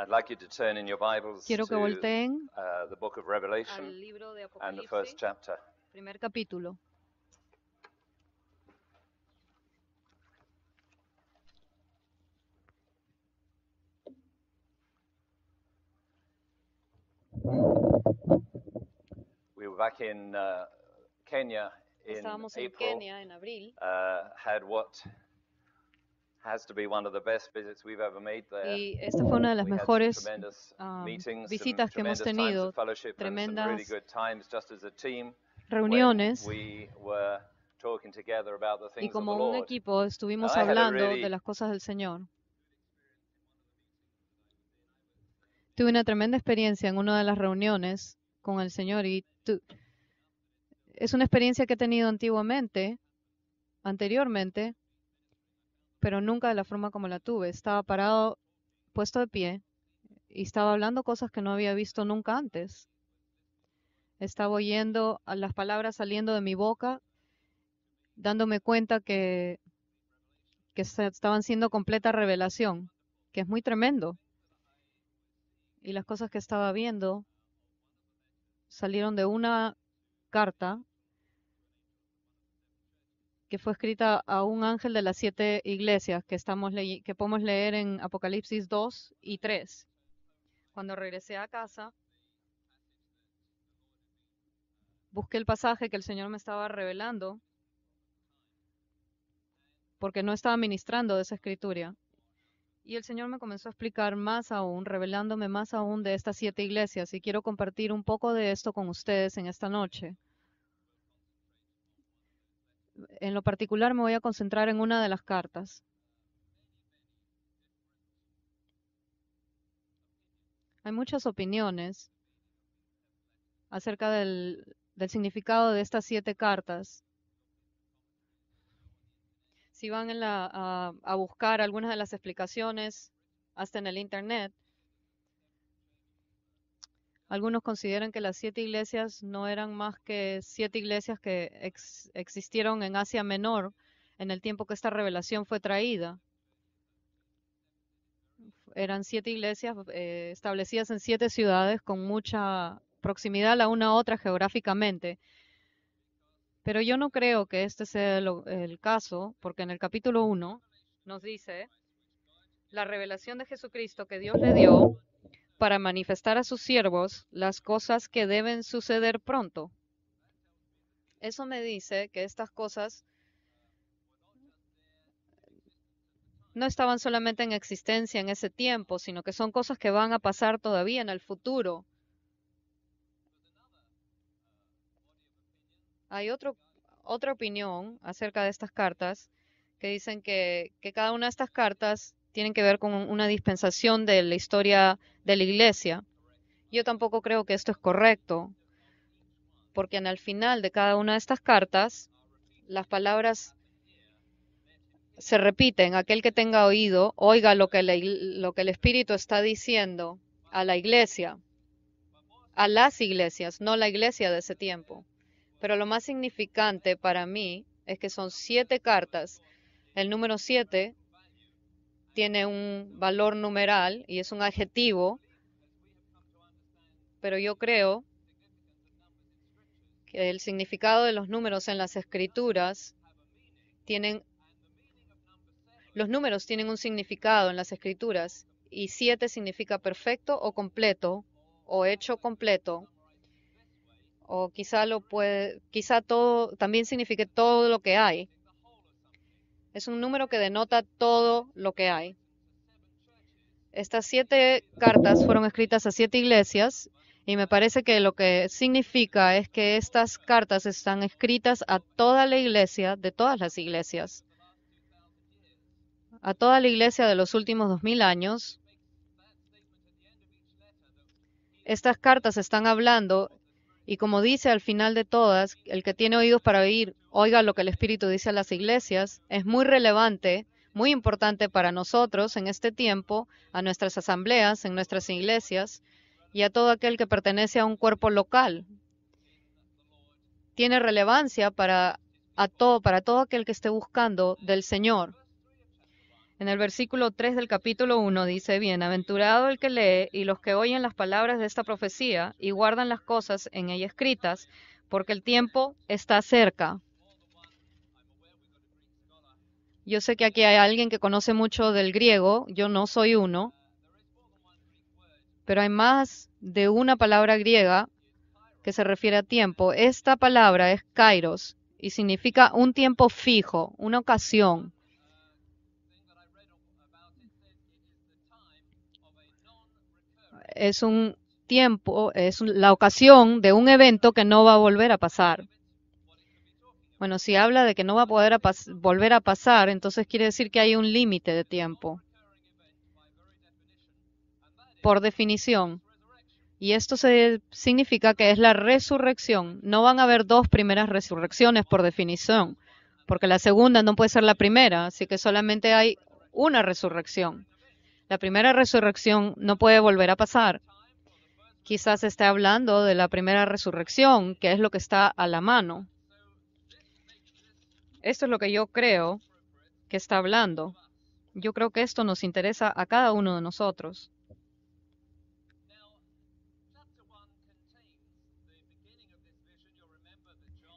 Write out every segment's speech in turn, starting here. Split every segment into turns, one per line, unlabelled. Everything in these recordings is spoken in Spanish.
I'd like you to turn in your Bibles Quiero que to, volteen uh, the book of Revelation al libro de and the first chapter. primer capítulo. We were back in uh, Kenya in Estábamos en April. en abril. uh, had what Y esta fue una de las mejores ah, visitas que hemos tenido, tremendas reuniones. Y como un equipo estuvimos hablando de las cosas del Señor. Tuve una tremenda experiencia en una de las reuniones con el Señor y es una experiencia que he tenido antiguamente, anteriormente, pero nunca de la forma como la tuve. Estaba parado, puesto de pie, y estaba hablando cosas que no había visto nunca antes. Estaba oyendo las palabras saliendo de mi boca, dándome cuenta que, que estaban siendo completa revelación, que es muy tremendo. Y las cosas que estaba viendo salieron de una carta que fue escrita a un ángel de las siete iglesias que, estamos que podemos leer en Apocalipsis 2 y 3. Cuando regresé a casa, busqué el pasaje que el Señor me estaba revelando, porque no estaba ministrando de esa escritura. Y el Señor me comenzó a explicar más aún, revelándome más aún de estas siete iglesias, y quiero compartir un poco de esto con ustedes en esta noche en lo particular me voy a concentrar en una de las cartas. Hay muchas opiniones acerca del, significado de estas siete cartas. Si van a, a buscar algunas de las explicaciones, hasta en el Internet, algunos consideran que las siete iglesias no eran más que siete iglesias que existieron en Asia Menor en el tiempo que esta revelación fue traída. Eran siete iglesias eh, establecidas en siete ciudades con mucha proximidad la una a otra geográficamente. Pero yo no creo que este sea el, el caso, porque en el capítulo 1 nos dice, la revelación de Jesucristo que Dios le dio para manifestar a sus siervos las cosas que deben suceder pronto. Eso me dice que estas cosas no estaban solamente en existencia en ese tiempo, sino que son cosas que van a pasar todavía en el futuro. Hay otra opinión acerca de estas cartas que dicen que cada una de estas cartas tienen que ver con una dispensación de la historia de la iglesia. Yo tampoco creo que esto es correcto, porque en el final de cada una de estas cartas, las palabras se repiten, aquel que tenga oído, oiga lo que, lo que el Espíritu está diciendo a la iglesia, a las iglesias, no la iglesia de ese tiempo. Pero lo más significante para mí es que son siete cartas. El número siete tiene un valor numeral y es un adjetivo, pero yo creo que el significado de los números en las escrituras tienen los números tienen un significado en las escrituras y siete significa perfecto o completo o hecho completo o quizá lo puede quizá todo también signifique todo lo que hay es un número que denota todo lo que hay. Estas siete cartas fueron escritas a siete iglesias y me parece que lo que significa es que estas cartas están escritas a toda la iglesia, de todas las iglesias, a toda la iglesia de los últimos dos mil años. Estas cartas están hablando y como dice al final de todas, el que tiene oídos para oír, oiga lo que el Espíritu dice a las iglesias, es muy relevante, muy importante para nosotros en este tiempo, a nuestras asambleas, en nuestras iglesias y a todo aquel que pertenece a un cuerpo local. Tiene relevancia para, a todo, para todo aquel que esté buscando del Señor. En el versículo 3 del capítulo 1 dice, Bienaventurado el que lee y los que oyen las palabras de esta profecía y guardan las cosas en ella escritas, porque el tiempo está cerca. Yo sé que aquí hay alguien que conoce mucho del griego, yo no soy uno, pero hay más de una palabra griega que se refiere a tiempo. Esta palabra es kairos y significa un tiempo fijo, una ocasión. es un tiempo, es la ocasión de un evento que no va a volver a pasar. Bueno, si habla de que no va a poder volver a pasar, entonces quiere decir que hay un límite de tiempo, por definición. Y esto se significa que es la resurrección. No van a haber dos primeras resurrecciones por definición, porque la segunda no puede ser la primera, así que solamente hay una resurrección. La primera resurrección no puede volver a pasar. Quizás esté hablando de la primera resurrección, que es lo que está a la mano. Esto es lo que yo creo que está hablando. Yo creo que esto nos interesa a cada uno de nosotros.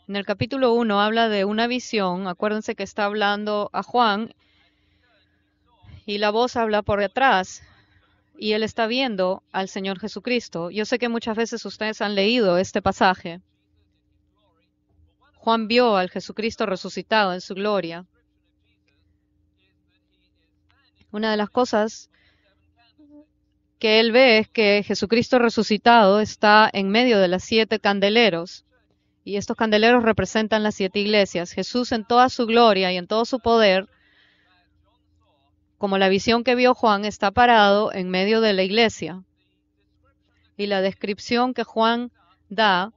En el capítulo 1 habla de una visión. Acuérdense que está hablando a Juan y la voz habla por detrás y él está viendo al Señor Jesucristo. Yo sé que muchas veces ustedes han leído este pasaje. Juan vio al Jesucristo resucitado en su gloria. Una de las cosas que él ve es que Jesucristo resucitado está en medio de las siete candeleros. Y estos candeleros representan las siete iglesias. Jesús en toda su gloria y en todo su poder como la visión que vio Juan, está parado en medio de la iglesia. Y la descripción que Juan da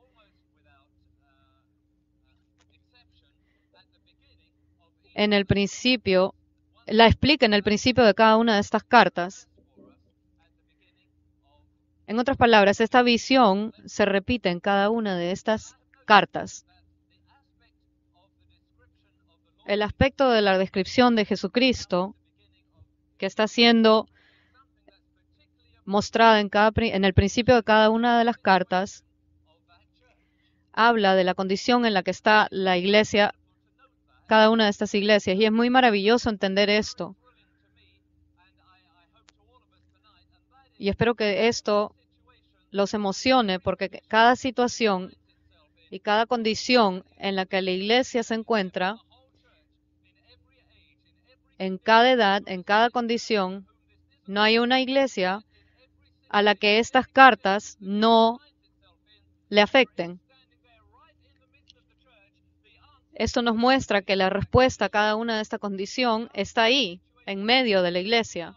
en el principio, la explica en el principio de cada una de estas cartas. En otras palabras, esta visión se repite en cada una de estas cartas. El aspecto de la descripción de Jesucristo que está siendo mostrada en, el principio de cada una de las cartas, habla de la condición en la que está la iglesia, cada una de estas iglesias. Y es muy maravilloso entender esto. Y espero que esto los emocione, porque cada situación y cada condición en la que la iglesia se encuentra en cada edad, en cada condición, no hay una iglesia a la que estas cartas no le afecten. Esto nos muestra que la respuesta a cada una de esta condición está ahí, en medio de la iglesia.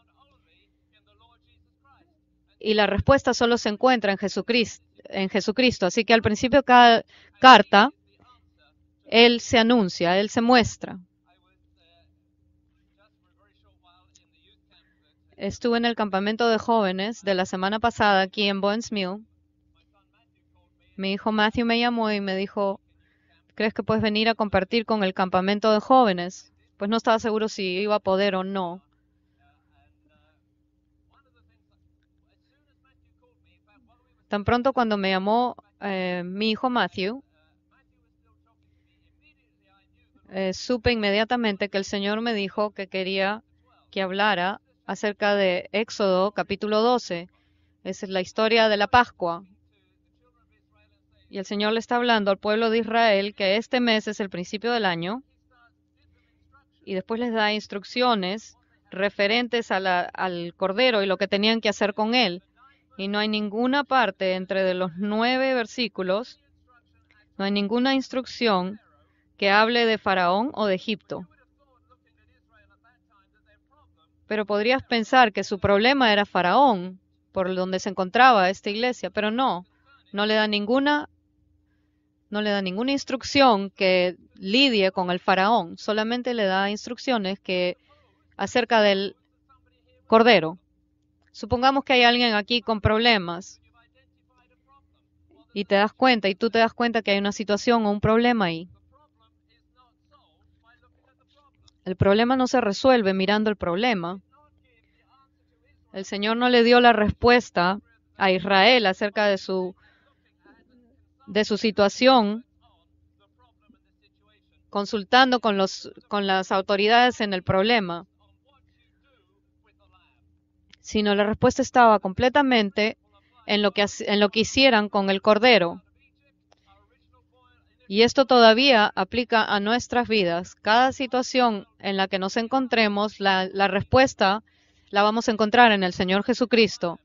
Y la respuesta solo se encuentra en Jesucristo. En Jesucristo. Así que al principio de cada carta, Él se anuncia, Él se muestra. estuve en el campamento de jóvenes de la semana pasada aquí en Bones Mill. Mi hijo Matthew me llamó y me dijo, ¿crees que puedes venir a compartir con el campamento de jóvenes? Pues no estaba seguro si iba a poder o no. Tan pronto cuando me llamó eh, mi hijo Matthew, eh, supe inmediatamente que el Señor me dijo que quería que hablara acerca de Éxodo capítulo 12. Esa es la historia de la Pascua. Y el Señor le está hablando al pueblo de Israel que este mes es el principio del año y después les da instrucciones referentes al Cordero y lo que tenían que hacer con él. Y no hay ninguna parte entre de los nueve versículos, no hay ninguna instrucción que hable de Faraón o de Egipto. Pero podrías pensar que su problema era Faraón, por donde se encontraba esta iglesia, pero no, no le da ninguna no le da ninguna instrucción que lidie con el faraón, solamente le da instrucciones que acerca del cordero. Supongamos que hay alguien aquí con problemas y te das cuenta y tú te das cuenta que hay una situación o un problema ahí. El problema no se resuelve mirando el problema. El Señor no le dio la respuesta a Israel acerca de su, de su situación, consultando con, los, con las autoridades en el problema, sino la respuesta estaba completamente en lo que, en lo que hicieran con el cordero. Y esto todavía aplica a nuestras vidas. Cada situación en la que nos encontremos, la, respuesta la vamos a encontrar en el Señor Jesucristo.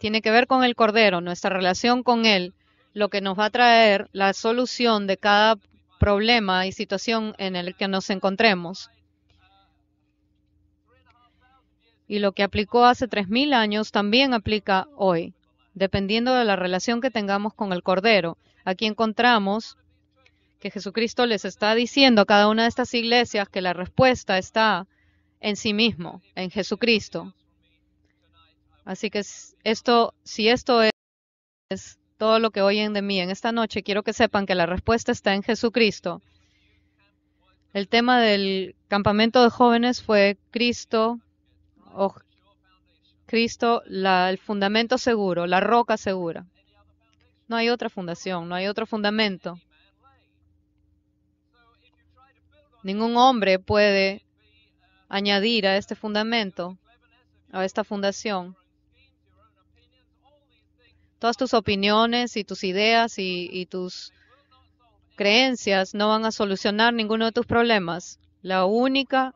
Tiene que ver con el Cordero, nuestra relación con Él, lo que nos va a traer la solución de cada problema y situación en el que nos encontremos. Y lo que aplicó hace 3.000 años también aplica hoy, dependiendo de la relación que tengamos con el Cordero. Aquí encontramos que Jesucristo les está diciendo a cada una de estas iglesias que la respuesta está en sí mismo, en Jesucristo. Así que esto, si esto es todo lo que oyen de mí en esta noche, quiero que sepan que la respuesta está en Jesucristo. El tema del campamento de jóvenes fue Cristo, Cristo, la, el fundamento seguro, la roca segura. No hay otra fundación, no hay otro fundamento. Ningún hombre puede añadir a este fundamento, a esta fundación, todas tus opiniones y tus ideas y, tus creencias no van a solucionar ninguno de tus problemas. La única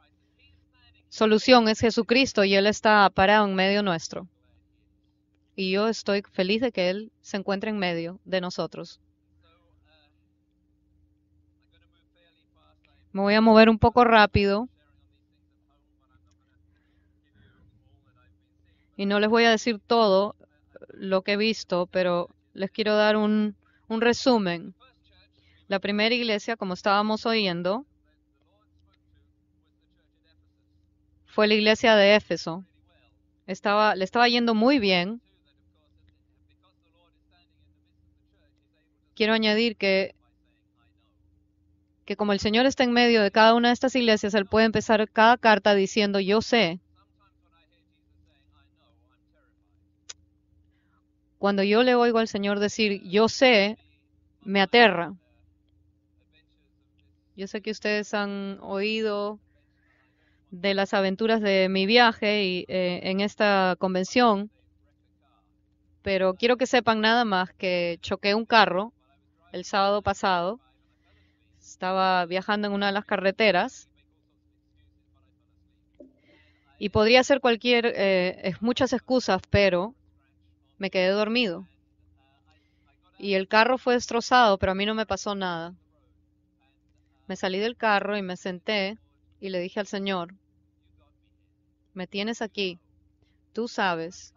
solución es Jesucristo y Él está parado en medio nuestro. Y yo estoy feliz de que Él se encuentre en medio de nosotros. Me voy a mover un poco rápido. Y no les voy a decir todo lo que he visto, pero les quiero dar un, resumen. La primera iglesia, como estábamos oyendo, fue la iglesia de Éfeso. Estaba, le estaba yendo muy bien. Quiero añadir que que como el Señor está en medio de cada una de estas iglesias, Él puede empezar cada carta diciendo, yo sé. Cuando yo le oigo al Señor decir, yo sé, me aterra. Yo sé que ustedes han oído de las aventuras de mi viaje y, eh, en esta convención, pero quiero que sepan nada más que choqué un carro el sábado pasado estaba viajando en una de las carreteras y podría ser cualquier, eh, muchas excusas, pero me quedé dormido. Y el carro fue destrozado, pero a mí no me pasó nada. Me salí del carro y me senté y le dije al Señor, me tienes aquí, tú sabes.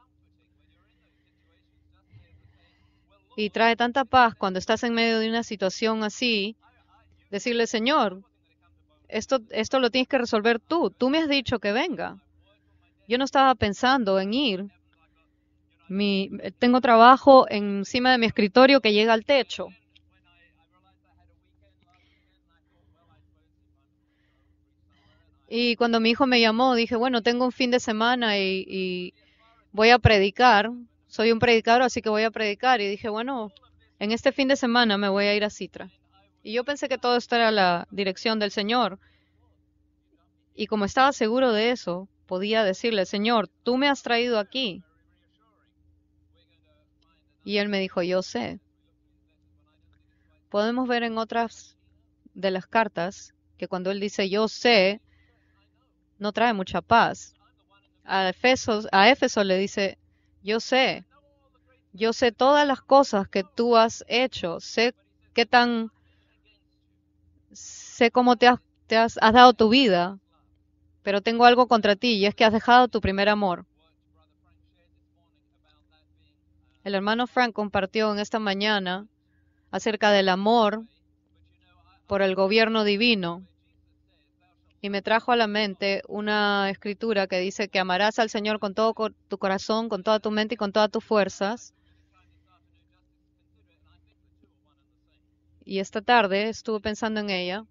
Y trae tanta paz cuando estás en medio de una situación así Decirle, Señor, esto, esto lo tienes que resolver tú. Tú me has dicho que venga. Yo no estaba pensando en ir. Mi, tengo trabajo encima de mi escritorio que llega al techo. Y cuando mi hijo me llamó, dije, bueno, tengo un fin de semana y, y, voy a predicar. Soy un predicador, así que voy a predicar. Y dije, bueno, en este fin de semana me voy a ir a Citra. Y yo pensé que todo esto era la dirección del Señor. Y como estaba seguro de eso, podía decirle, Señor, tú me has traído aquí. Y él me dijo, yo sé. Podemos ver en otras de las cartas que cuando él dice, yo sé, no trae mucha paz. A Éfeso, a Éfeso le dice, yo sé, yo sé todas las cosas que tú has hecho, sé qué tan sé cómo te has, dado tu vida, pero tengo algo contra ti y es que has dejado tu primer amor. El hermano Frank compartió en esta mañana acerca del amor por el gobierno divino y me trajo a la mente una escritura que dice que amarás al Señor con todo tu corazón, con toda tu mente y con todas tus fuerzas. Y esta tarde estuve pensando en ella.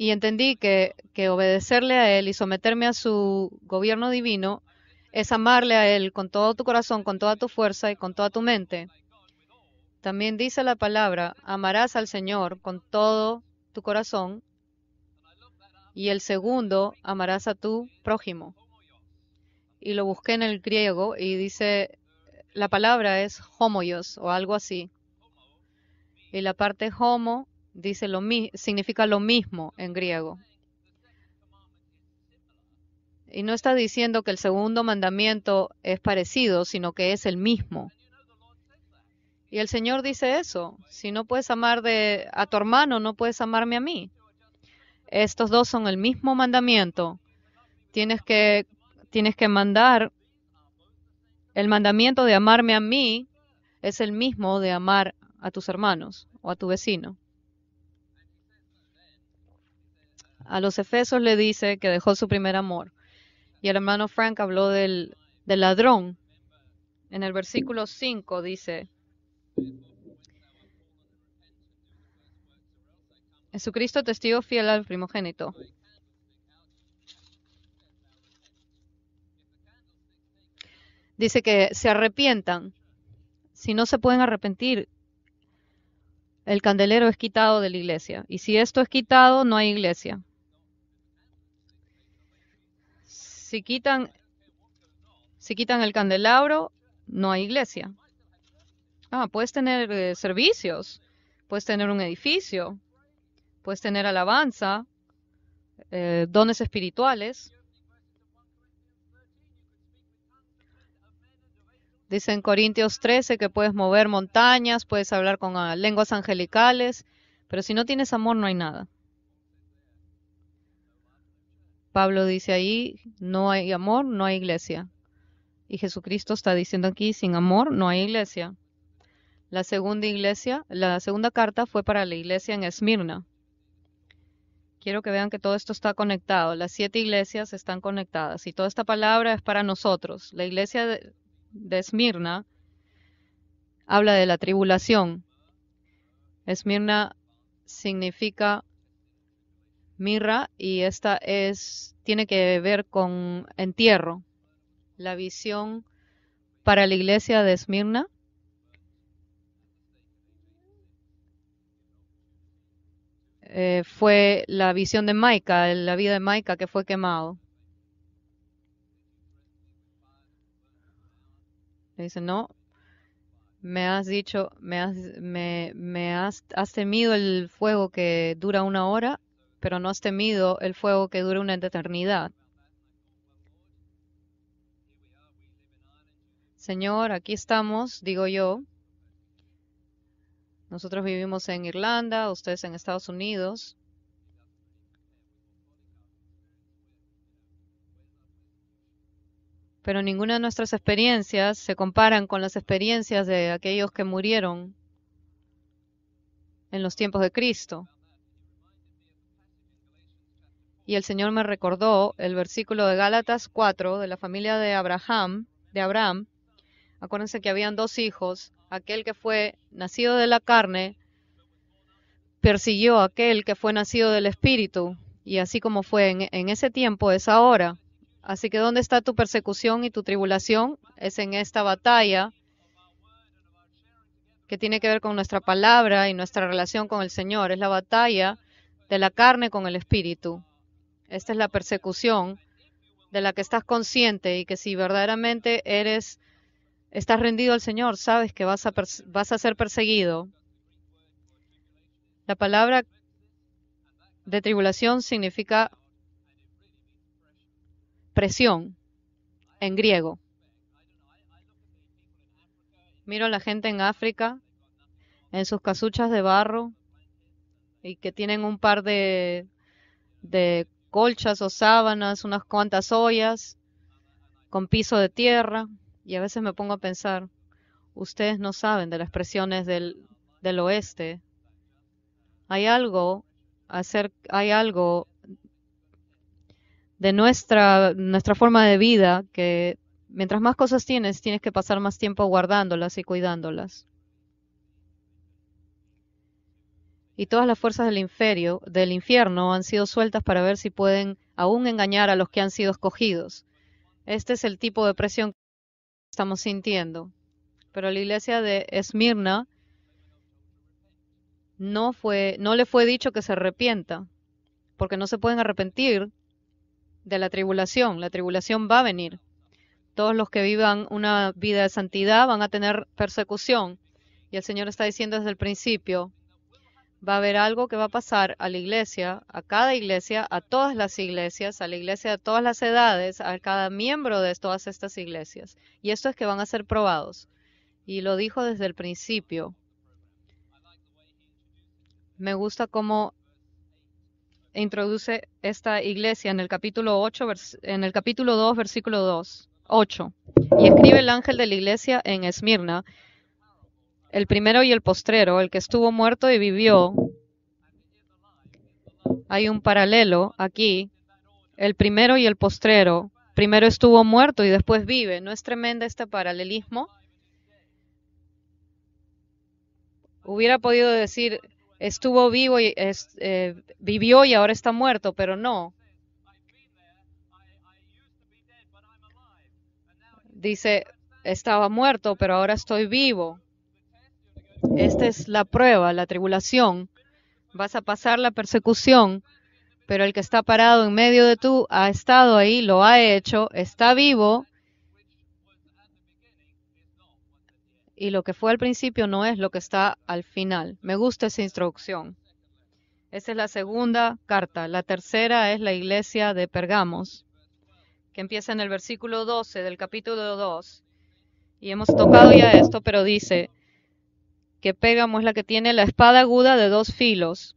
y entendí que, obedecerle a Él y someterme a su gobierno divino es amarle a Él con todo tu corazón, con toda tu fuerza y con toda tu mente. También dice la palabra, amarás al Señor con todo tu corazón y el segundo, amarás a tu prójimo. Y lo busqué en el griego y dice, la palabra es homoios o algo así. Y la parte homo dice lo mismo, significa lo mismo en griego. Y no está diciendo que el segundo mandamiento es parecido, sino que es el mismo. Y el Señor dice eso, si no puedes amar de, a tu hermano, no puedes amarme a mí. Estos dos son el mismo mandamiento. Tienes que, tienes que mandar el mandamiento de amarme a mí es el mismo de amar a tus hermanos o a tu vecino. a los Efesos le dice que dejó su primer amor. Y el hermano Frank habló del, del ladrón. En el versículo 5 dice, Jesucristo testigo fiel al primogénito. Dice que se arrepientan. Si no se pueden arrepentir, el candelero es quitado de la iglesia. Y si esto es quitado, no hay iglesia. Si quitan, el candelabro, no hay iglesia. Ah, puedes tener eh, servicios, puedes tener un edificio, puedes tener alabanza, eh, dones espirituales. Dice en Corintios 13 que puedes mover montañas, puedes hablar con ah, lenguas angelicales, pero si no tienes amor no hay nada. Pablo dice ahí, no hay amor, no hay iglesia. Y Jesucristo está diciendo aquí, sin amor no hay iglesia. La segunda iglesia, la segunda carta fue para la iglesia en Esmirna. Quiero que vean que todo esto está conectado. Las siete iglesias están conectadas y toda esta palabra es para nosotros. La iglesia de, de Esmirna habla de la tribulación. Esmirna significa mirra y esta es tiene que ver con entierro. La visión para la iglesia de Esmirna eh, fue la visión de Maica, la vida de Maica que fue quemado. Le dice, no, me has dicho, me has, me, has temido el fuego que dura una hora pero no has temido el fuego que dura una eternidad. Señor, aquí estamos, digo yo. Nosotros vivimos en Irlanda, ustedes en Estados Unidos. Pero ninguna de nuestras experiencias se comparan con las experiencias de aquellos que murieron en los tiempos de Cristo y el Señor me recordó el versículo de Gálatas 4 de la familia de Abraham, de Abraham. Acuérdense que habían dos hijos, aquel que fue nacido de la carne persiguió a aquel que fue nacido del espíritu, y así como fue en ese tiempo es ahora. Así que ¿dónde está tu persecución y tu tribulación? Es en esta batalla que tiene que ver con nuestra palabra y nuestra relación con el Señor. Es la batalla de la carne con el espíritu. Esta es la persecución de la que estás consciente y que si verdaderamente eres, estás rendido al Señor, sabes que vas a, vas a ser perseguido. La palabra de tribulación significa presión en griego. Miro a la gente en África, en sus casuchas de barro, y que tienen un par de, de colchas o sábanas, unas cuantas ollas con piso de tierra y a veces me pongo a pensar, ustedes no saben de las presiones del, del oeste. Hay algo, hacer, hay algo de nuestra, nuestra forma de vida que mientras más cosas tienes, tienes que pasar más tiempo guardándolas y cuidándolas. y todas las fuerzas del, del infierno han sido sueltas para ver si pueden aún engañar a los que han sido escogidos. Este es el tipo de presión que estamos sintiendo. Pero la iglesia de Esmirna no, fue, no le fue dicho que se arrepienta, porque no se pueden arrepentir de la tribulación. La tribulación va a venir. Todos los que vivan una vida de santidad van a tener persecución. Y el Señor está diciendo desde el principio, va a haber algo que va a pasar a la iglesia, a cada iglesia, a todas las iglesias, a la iglesia de todas las edades, a cada miembro de todas estas iglesias. Y esto es que van a ser probados. Y lo dijo desde el principio. Me gusta cómo introduce esta iglesia en el capítulo 8, en el capítulo 2, versículo 2, 8. Y escribe el ángel de la iglesia en Esmirna, el primero y el postrero, el que estuvo muerto y vivió. Hay un paralelo aquí, el primero y el postrero, primero estuvo muerto y después vive. ¿No es tremenda este paralelismo? Hubiera podido decir, estuvo vivo y eh, vivió y ahora está muerto, pero no. Dice, estaba muerto, pero ahora estoy vivo. Esta es la prueba, la tribulación. Vas a pasar la persecución, pero el que está parado en medio de tú ha estado ahí, lo ha hecho, está vivo. Y lo que fue al principio no es lo que está al final. Me gusta esa instrucción. Esa es la segunda carta. La tercera es la iglesia de Pergamos, que empieza en el versículo 12 del capítulo 2. Y hemos tocado ya esto, pero dice, que pegamos es la que tiene la espada aguda de dos filos.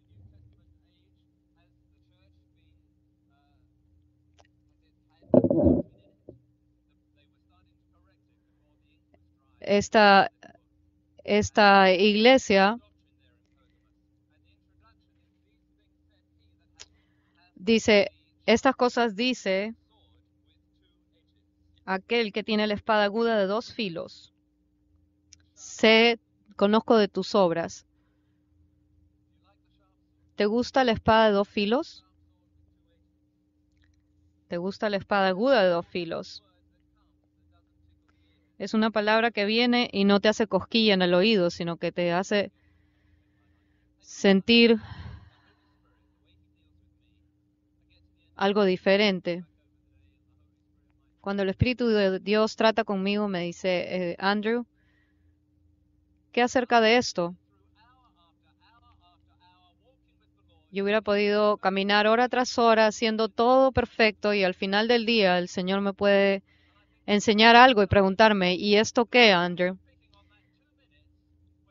Esta, esta iglesia dice, estas cosas dice aquel que tiene la espada aguda de dos filos. Se conozco de tus obras. ¿Te gusta la espada de dos filos? ¿Te gusta la espada aguda de dos filos? Es una palabra que viene y no te hace cosquilla en el oído, sino que te hace sentir algo diferente. Cuando el Espíritu de Dios trata conmigo, me dice, eh, Andrew, ¿Qué acerca de esto? Yo hubiera podido caminar hora tras hora haciendo todo perfecto y al final del día el Señor me puede enseñar algo y preguntarme, ¿y esto qué, Andrew?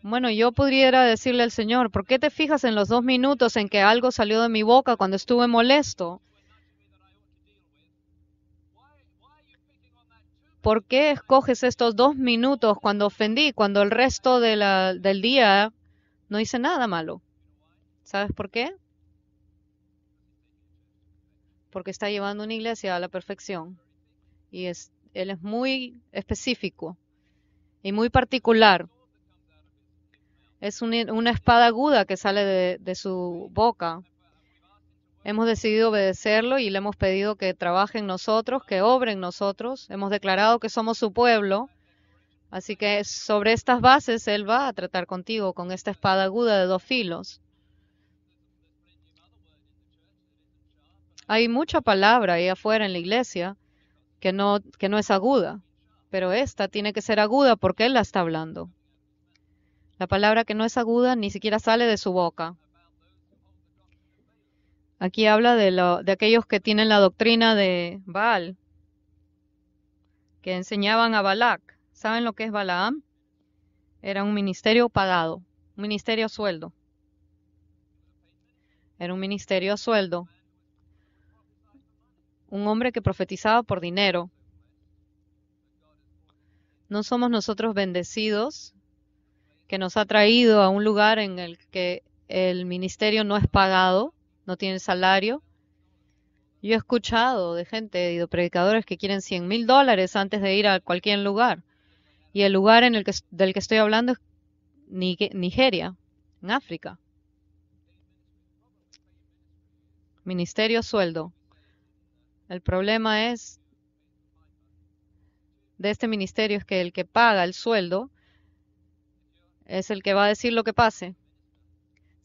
Bueno, yo pudiera decirle al Señor, ¿por qué te fijas en los dos minutos en que algo salió de mi boca cuando estuve molesto? ¿por qué escoges estos dos minutos cuando ofendí, cuando el resto del día no hice nada malo? ¿Sabes por qué? Porque está llevando una iglesia a la perfección. Y es, él es muy específico y muy particular. Es una espada aguda que sale de, de su boca. Hemos decidido obedecerlo y le hemos pedido que trabaje en nosotros, que obren nosotros. Hemos declarado que somos su pueblo. Así que sobre estas bases Él va a tratar contigo con esta espada aguda de dos filos. Hay mucha palabra ahí afuera en la iglesia que no, que no es aguda, pero esta tiene que ser aguda porque Él la está hablando. La palabra que no es aguda ni siquiera sale de su boca. Aquí habla de, lo, de aquellos que tienen la doctrina de Baal, que enseñaban a Balak. ¿Saben lo que es Balaam? Era un ministerio pagado, un ministerio a sueldo. Era un ministerio a sueldo. Un hombre que profetizaba por dinero. ¿No somos nosotros bendecidos que nos ha traído a un lugar en el que el ministerio no es pagado? no tiene salario. Yo he escuchado de gente, de predicadores que quieren 100 mil dólares antes de ir a cualquier lugar. Y el lugar en el que, del que estoy hablando es Nigeria, en África. Ministerio sueldo. El problema es de este ministerio es que el que paga el sueldo es el que va a decir lo que pase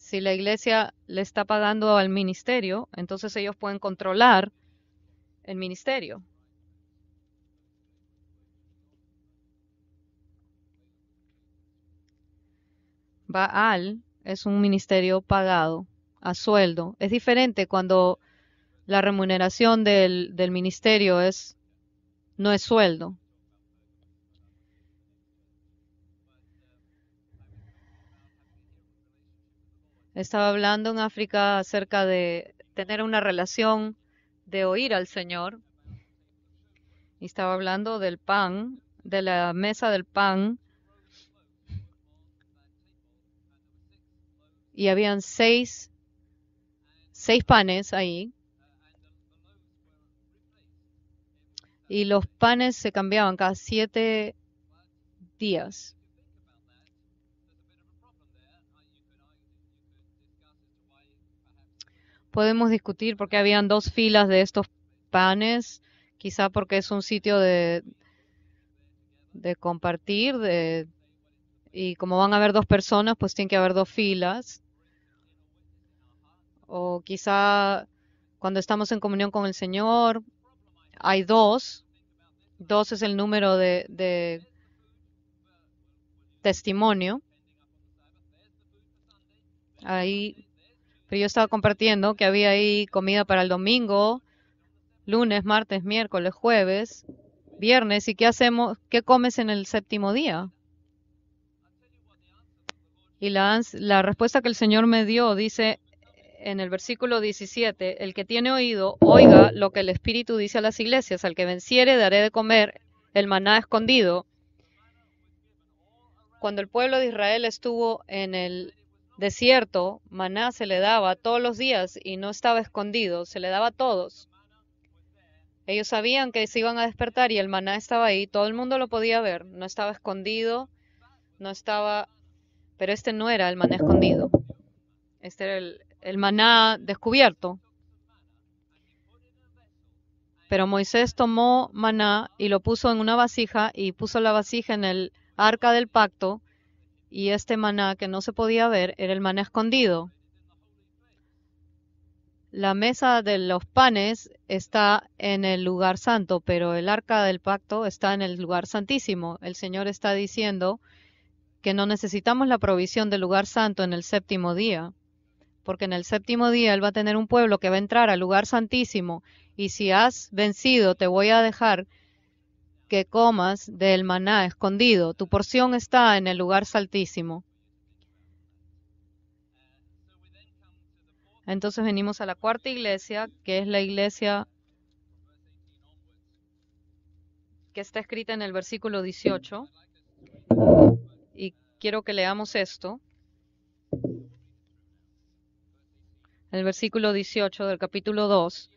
si la iglesia le está pagando al ministerio, entonces ellos pueden controlar el ministerio. Baal es un ministerio pagado a sueldo. Es diferente cuando la remuneración del, del ministerio es, no es sueldo. Estaba hablando en África acerca de tener una relación, de oír al Señor. Y estaba hablando del pan, de la mesa del pan. Y habían seis, seis panes ahí. Y los panes se cambiaban cada siete días. podemos discutir porque habían dos filas de estos panes, quizá porque es un sitio de, de compartir, y como van a haber dos personas, pues tiene que haber dos filas. O quizá cuando estamos en comunión con el Señor, hay dos. Dos es el número de, de testimonio. Ahí pero yo estaba compartiendo que había ahí comida para el domingo, lunes, martes, miércoles, jueves, viernes. ¿Y qué hacemos? ¿Qué comes en el séptimo día? Y la, la respuesta que el Señor me dio dice en el versículo 17, el que tiene oído, oiga lo que el Espíritu dice a las iglesias, al que venciere daré de comer el maná escondido. Cuando el pueblo de Israel estuvo en el de cierto, maná se le daba todos los días y no estaba escondido, se le daba a todos. Ellos sabían que se iban a despertar y el maná estaba ahí, todo el mundo lo podía ver, no estaba escondido, no estaba... Pero este no era el maná escondido, este era el, el maná descubierto. Pero Moisés tomó maná y lo puso en una vasija y puso la vasija en el arca del pacto y este maná que no se podía ver era el maná escondido. La mesa de los panes está en el lugar santo, pero el arca del pacto está en el lugar santísimo. El Señor está diciendo que no necesitamos la provisión del lugar santo en el séptimo día, porque en el séptimo día Él va a tener un pueblo que va a entrar al lugar santísimo, y si has vencido, te voy a dejar que comas del maná escondido, tu porción está en el lugar saltísimo. Entonces venimos a la cuarta iglesia, que es la iglesia que está escrita en el versículo 18. Y quiero que leamos esto. El versículo 18 del capítulo 2.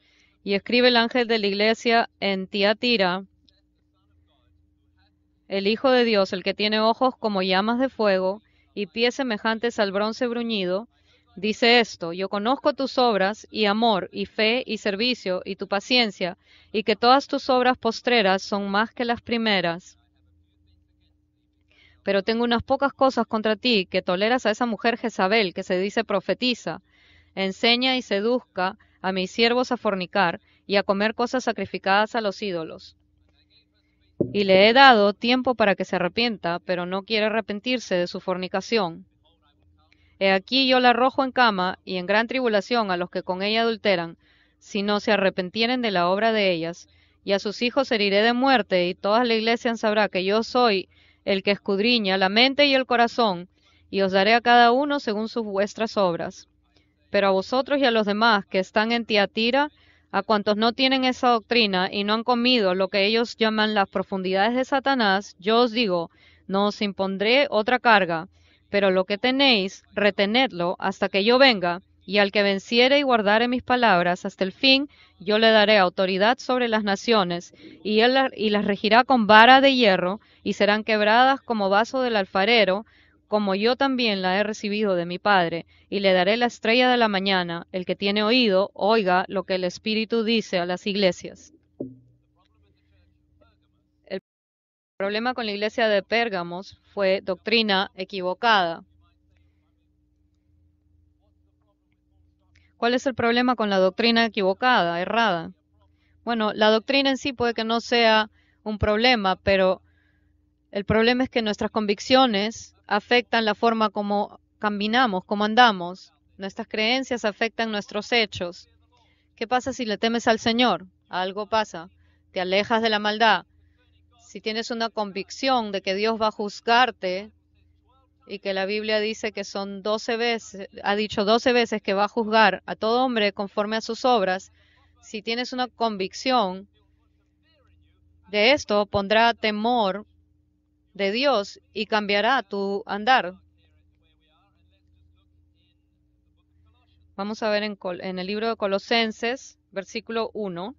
Y escribe el ángel de la iglesia en Tiatira, el Hijo de Dios, el que tiene ojos como llamas de fuego y pies semejantes al bronce bruñido, dice esto, yo conozco tus obras y amor y fe y servicio y tu paciencia, y que todas tus obras postreras son más que las primeras. Pero tengo unas pocas cosas contra ti, que toleras a esa mujer Jezabel, que se dice profetiza, enseña y seduzca a mis siervos a fornicar y a comer cosas sacrificadas a los ídolos. Y le he dado tiempo para que se arrepienta, pero no quiere arrepentirse de su fornicación. He aquí yo la arrojo en cama y en gran tribulación a los que con ella adulteran, si no se arrepentieren de la obra de ellas, y a sus hijos heriré de muerte, y toda la iglesia sabrá que yo soy el que escudriña la mente y el corazón, y os daré a cada uno según sus vuestras obras. Pero a vosotros y a los demás que están en Tiatira a cuantos no tienen esa doctrina y no han comido lo que ellos llaman las profundidades de Satanás, yo os digo, no os impondré otra carga, pero lo que tenéis, retenedlo hasta que yo venga, y al que venciere y guardare mis palabras hasta el fin, yo le daré autoridad sobre las naciones, y él y las regirá con vara de hierro, y serán quebradas como vaso del alfarero, como yo también la he recibido de mi Padre, y le daré la estrella de la mañana, el que tiene oído, oiga lo que el Espíritu dice a las iglesias. El problema con la iglesia de Pérgamos fue doctrina equivocada. ¿Cuál es el problema con la doctrina equivocada, errada? Bueno, la doctrina en sí puede que no sea un problema, pero el problema es que nuestras convicciones afectan la forma como caminamos, como andamos. Nuestras creencias afectan nuestros hechos. ¿Qué pasa si le temes al Señor? Algo pasa. Te alejas de la maldad. Si tienes una convicción de que Dios va a juzgarte y que la Biblia dice que son 12 veces, ha dicho 12 veces que va a juzgar a todo hombre conforme a sus obras, si tienes una convicción de esto, pondrá temor de Dios y cambiará tu andar. Vamos a ver en, en el libro de Colosenses, versículo 1.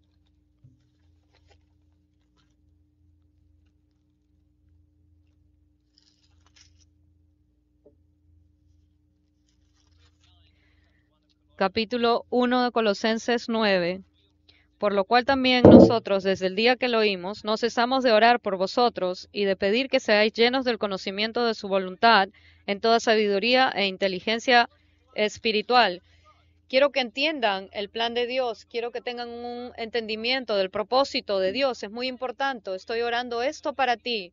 capítulo 1 de Colosenses 9. Por lo cual también nosotros, desde el día que lo oímos, no cesamos de orar por vosotros y de pedir que seáis llenos del conocimiento de su voluntad en toda sabiduría e inteligencia espiritual. Quiero que entiendan el plan de Dios, quiero que tengan un entendimiento del propósito de Dios, es muy importante. Estoy orando esto para ti.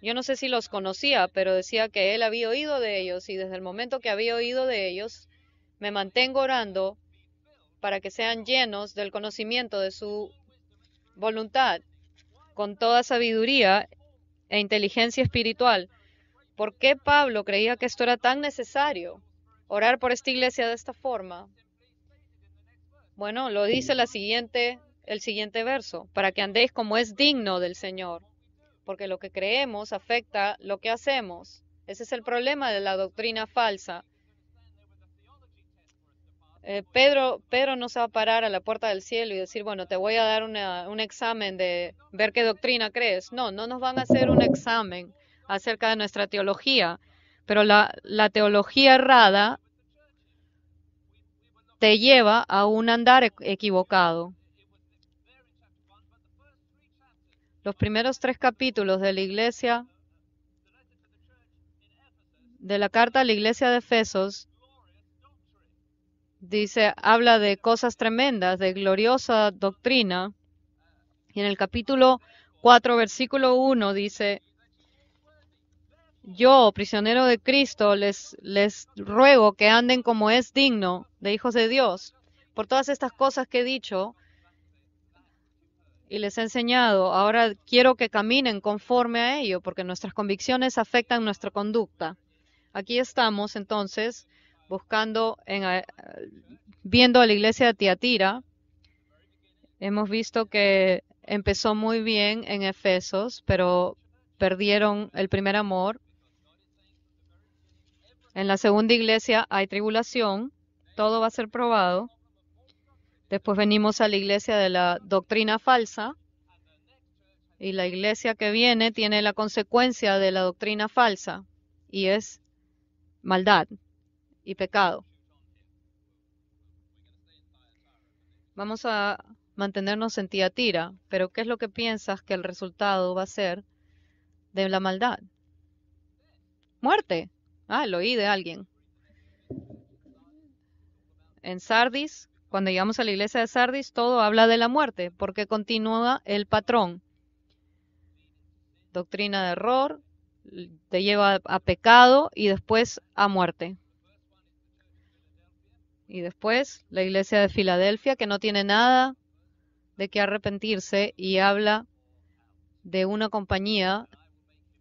Yo no sé si los conocía, pero decía que él había oído de ellos y desde el momento que había oído de ellos, me mantengo orando para que sean llenos del conocimiento de su voluntad, con toda sabiduría e inteligencia espiritual. ¿Por qué Pablo creía que esto era tan necesario? Orar por esta iglesia de esta forma. Bueno, lo dice la siguiente, el siguiente verso, para que andéis como es digno del Señor, porque lo que creemos afecta lo que hacemos. Ese es el problema de la doctrina falsa eh, Pedro, Pedro no se va a parar a la puerta del cielo y decir, bueno, te voy a dar un examen de ver qué doctrina crees. No, no nos van a hacer un examen acerca de nuestra teología, pero la, teología errada te lleva a un andar e, equivocado. Los primeros tres capítulos de la iglesia, de la carta a la iglesia de Efesos, dice, habla de cosas tremendas, de gloriosa doctrina. Y en el capítulo 4, versículo 1 dice, yo, prisionero de Cristo, les, les ruego que anden como es digno de hijos de Dios. Por todas estas cosas que he dicho y les he enseñado, ahora quiero que caminen conforme a ello, porque nuestras convicciones afectan nuestra conducta. Aquí estamos entonces buscando en, eh, viendo a la iglesia de Tiatira, hemos visto que empezó muy bien en Efesos, pero perdieron el primer amor. En la segunda iglesia hay tribulación, todo va a ser probado. Después venimos a la iglesia de la doctrina falsa y la iglesia que viene tiene la consecuencia de la doctrina falsa y es maldad y pecado. Vamos a mantenernos en tira pero ¿qué es lo que piensas que el resultado va a ser de la maldad? Muerte. Ah, lo oí de alguien. En Sardis, cuando llegamos a la iglesia de Sardis, todo habla de la muerte, porque continúa el patrón. Doctrina de error, te lleva a pecado y después a muerte. Y después la iglesia de Filadelfia, que no tiene nada de qué arrepentirse y habla de una compañía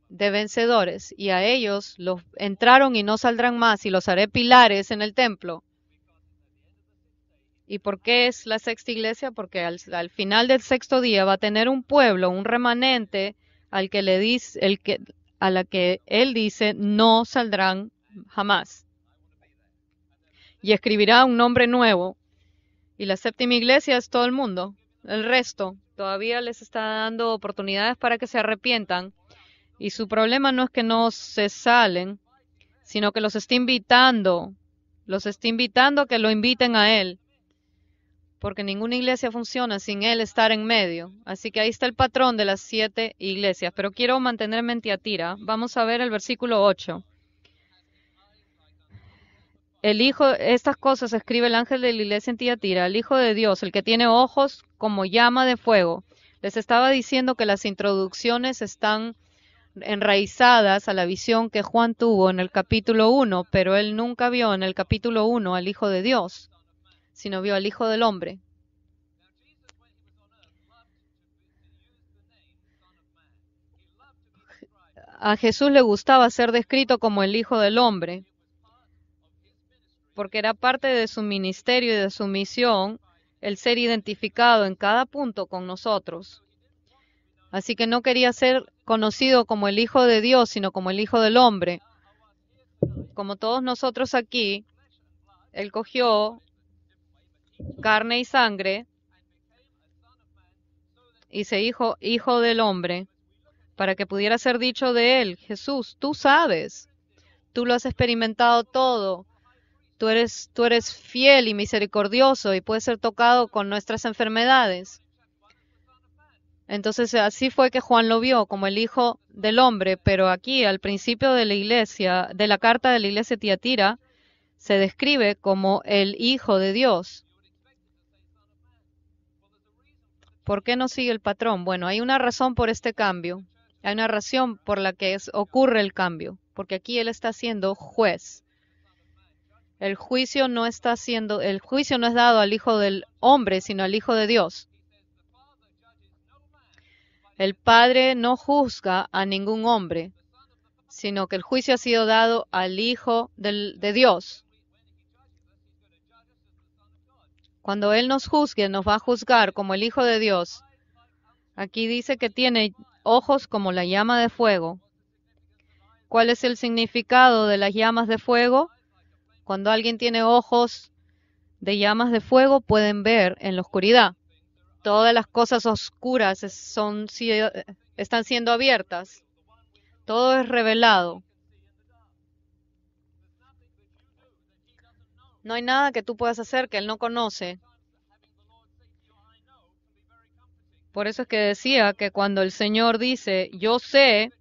de vencedores y a ellos los entraron y no saldrán más y los haré pilares en el templo. ¿Y por qué es la sexta iglesia? Porque al, final del sexto día va a tener un pueblo, un remanente al que le dice, el que, a la que él dice no saldrán jamás y escribirá un nombre nuevo. Y la séptima iglesia es todo el mundo. El resto todavía les está dando oportunidades para que se arrepientan. Y su problema no es que no se salen, sino que los está invitando, los está invitando a que lo inviten a Él. Porque ninguna iglesia funciona sin Él estar en medio. Así que ahí está el patrón de las siete iglesias. Pero quiero mantenerme en tira, Vamos a ver el versículo 8. El Hijo, estas cosas escribe el ángel de la iglesia en Tiatira, el Hijo de Dios, el que tiene ojos como llama de fuego. Les estaba diciendo que las introducciones están enraizadas a la visión que Juan tuvo en el capítulo 1, pero él nunca vio en el capítulo 1 al Hijo de Dios, sino vio al Hijo del Hombre. A Jesús le gustaba ser descrito como el Hijo del Hombre porque era parte de su ministerio y de su misión el ser identificado en cada punto con nosotros. Así que no quería ser conocido como el Hijo de Dios, sino como el Hijo del Hombre. Como todos nosotros aquí, Él cogió carne y sangre y se hizo hijo del hombre para que pudiera ser dicho de él, Jesús, tú sabes, tú lo has experimentado todo, Tú eres, tú eres fiel y misericordioso y puedes ser tocado con nuestras enfermedades. Entonces así fue que Juan lo vio como el Hijo del Hombre, pero aquí al principio de la iglesia, de la carta de la iglesia Tiatira, se describe como el Hijo de Dios. ¿Por qué no sigue el patrón? Bueno, hay una razón por este cambio. Hay una razón por la que ocurre el cambio, porque aquí él está siendo juez. El juicio no está siendo, el juicio no es dado al hijo del hombre, sino al hijo de Dios. El Padre no juzga a ningún hombre, sino que el juicio ha sido dado al Hijo de Dios. Cuando Él nos juzgue, nos va a juzgar como el Hijo de Dios. Aquí dice que tiene ojos como la llama de fuego. ¿Cuál es el significado de las llamas de fuego? Cuando alguien tiene ojos de llamas de fuego, pueden ver en la oscuridad. Todas las cosas oscuras son, eh, están siendo abiertas. Todo es revelado. No hay nada que tú puedas hacer que Él no conoce. Por eso es que decía que cuando el Señor dice, yo sé,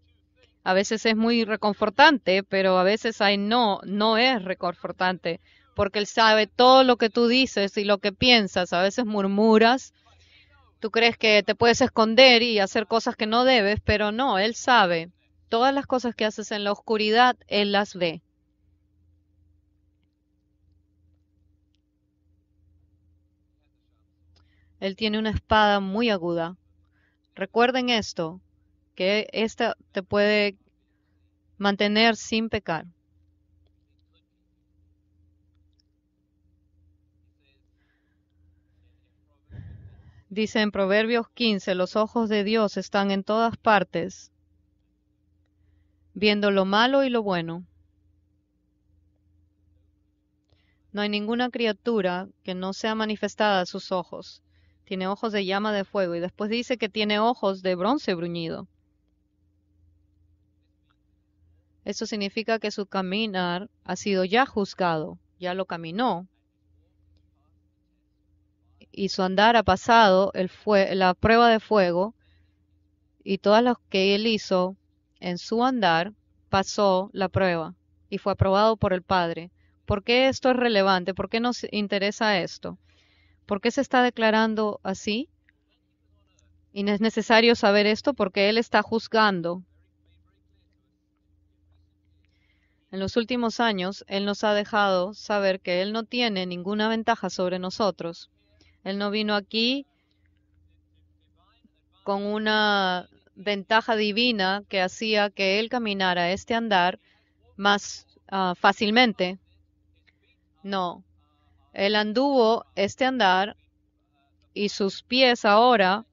a veces es muy reconfortante, pero a veces hay no, no es reconfortante, porque Él sabe todo lo que tú dices y lo que piensas. A veces murmuras, tú crees que te puedes esconder y hacer cosas que no debes, pero no, Él sabe. Todas las cosas que haces en la oscuridad, Él las ve. Él tiene una espada muy aguda. Recuerden esto, que esta te puede mantener sin pecar. Dice en Proverbios 15, los ojos de Dios están en todas partes, viendo lo malo y lo bueno. No hay ninguna criatura que no sea manifestada a sus ojos. Tiene ojos de llama de fuego y después dice que tiene ojos de bronce bruñido. Esto significa que su caminar ha sido ya juzgado, ya lo caminó. Y su andar ha pasado la prueba de fuego y todas las que él hizo en su andar pasó la prueba y fue aprobado por el Padre. ¿Por qué esto es relevante? ¿Por qué nos interesa esto? ¿Por qué se está declarando así? Y es necesario saber esto porque Él está juzgando En los últimos años, Él nos ha dejado saber que Él no tiene ninguna ventaja sobre nosotros. Él no vino aquí con una ventaja divina que hacía que Él caminara este andar más ah, fácilmente. No, Él anduvo este andar y sus pies ahora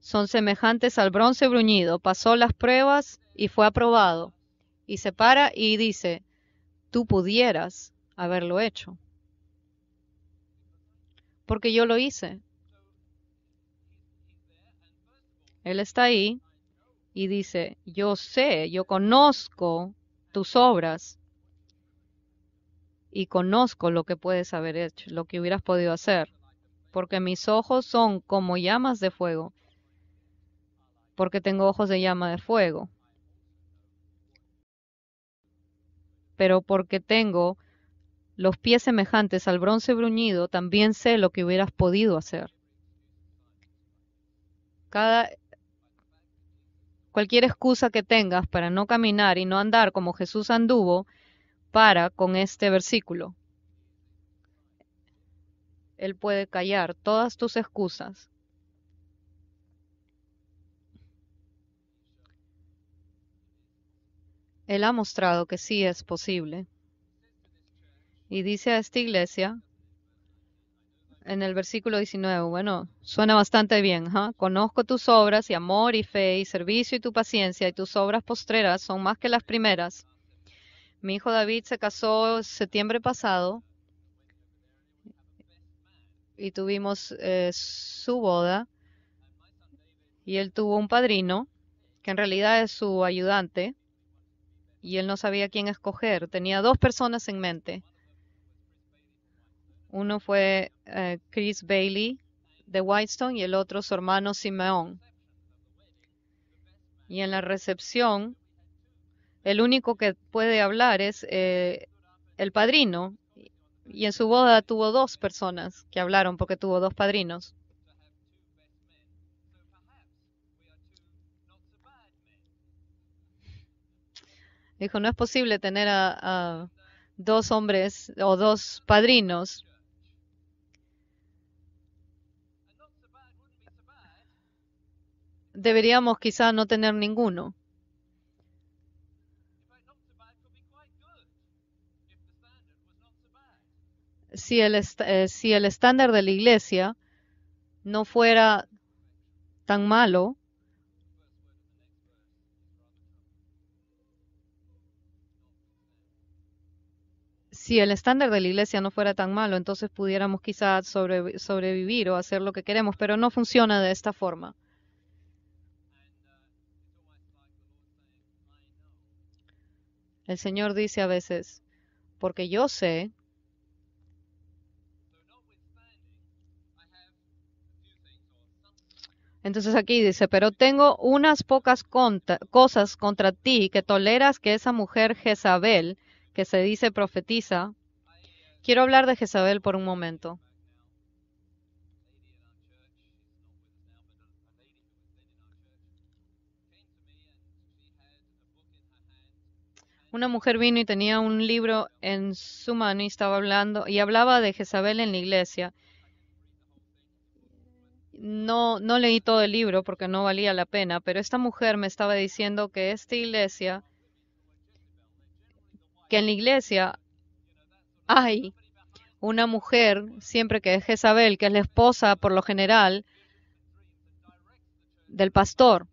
son semejantes al bronce bruñido. Pasó las pruebas y fue aprobado y se para y dice, tú pudieras haberlo hecho. Porque yo lo hice. Él está ahí y dice, yo sé, yo conozco tus obras y conozco lo que puedes haber hecho, lo que hubieras podido hacer, porque mis ojos son como llamas de fuego, porque tengo ojos de llama de fuego. pero porque tengo los pies semejantes al bronce bruñido, también sé lo que hubieras podido hacer. Cada cualquier excusa que tengas para no caminar y no andar como Jesús anduvo, para con este versículo. Él puede callar todas tus excusas Él ha mostrado que sí es posible. Y dice a esta iglesia, en el versículo 19, bueno, suena bastante bien, ¿ah? conozco tus obras y amor y fe y servicio y tu paciencia y tus obras postreras son más que las primeras. Mi hijo David se casó septiembre pasado y tuvimos eh, su boda y él tuvo un padrino que en realidad es su ayudante y él no sabía quién escoger. Tenía dos personas en mente. Uno fue eh, Chris Bailey de Whitestone y el otro su hermano Simeón. Y en la recepción, el único que puede hablar es eh, el padrino. Y en su boda tuvo dos personas que hablaron porque tuvo dos padrinos. Dijo, no es posible tener a, dos hombres o dos padrinos. Deberíamos quizá no tener ninguno. Si eh, si el estándar de la iglesia no fuera tan malo, si el estándar de la iglesia no fuera tan malo, entonces pudiéramos quizás sobrevivir o hacer lo que queremos, pero no funciona de esta forma. El Señor dice a veces, porque yo sé, Entonces aquí dice, pero tengo unas pocas cosas contra ti que toleras que esa mujer Jezabel, que se dice profetiza, quiero hablar de Jezabel por un momento. Una mujer vino y tenía un libro en su mano y estaba hablando y hablaba de Jezabel en la iglesia. No, no leí todo el libro porque no valía la pena, pero esta mujer me estaba diciendo que esta iglesia que en la iglesia hay una mujer, siempre que es Jezabel, que es la esposa por lo general del pastor,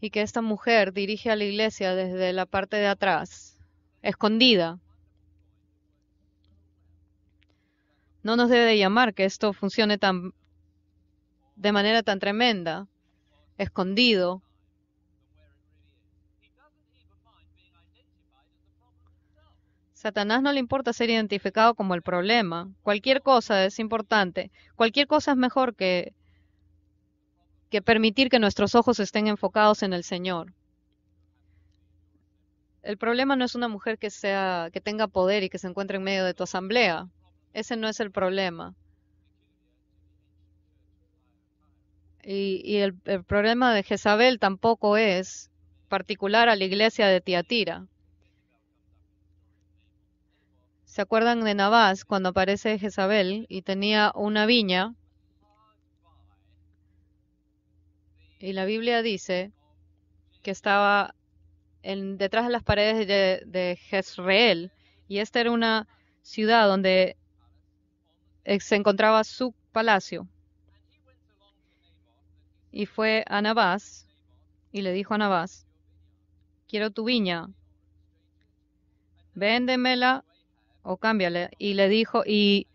y que esta mujer dirige a la iglesia desde la parte de atrás, escondida. No nos debe de llamar que esto funcione tan de manera tan tremenda, escondido, Satanás no le importa ser identificado como el problema. Cualquier cosa es importante. Cualquier cosa es mejor que, que permitir que nuestros ojos estén enfocados en el Señor. El problema no es una mujer que sea que tenga poder y que se encuentre en medio de tu asamblea. Ese no es el problema. Y, el, el problema de Jezabel tampoco es particular a la iglesia de Tiatira. ¿Se acuerdan de Nabás cuando aparece Jezabel y tenía una viña? Y la Biblia dice que estaba en, detrás de las paredes de, de Jezreel. Y esta era una ciudad donde se encontraba su palacio. Y fue a Nabás y le dijo a Nabás, quiero tu viña, véndemela o cámbiale. Y le dijo, y,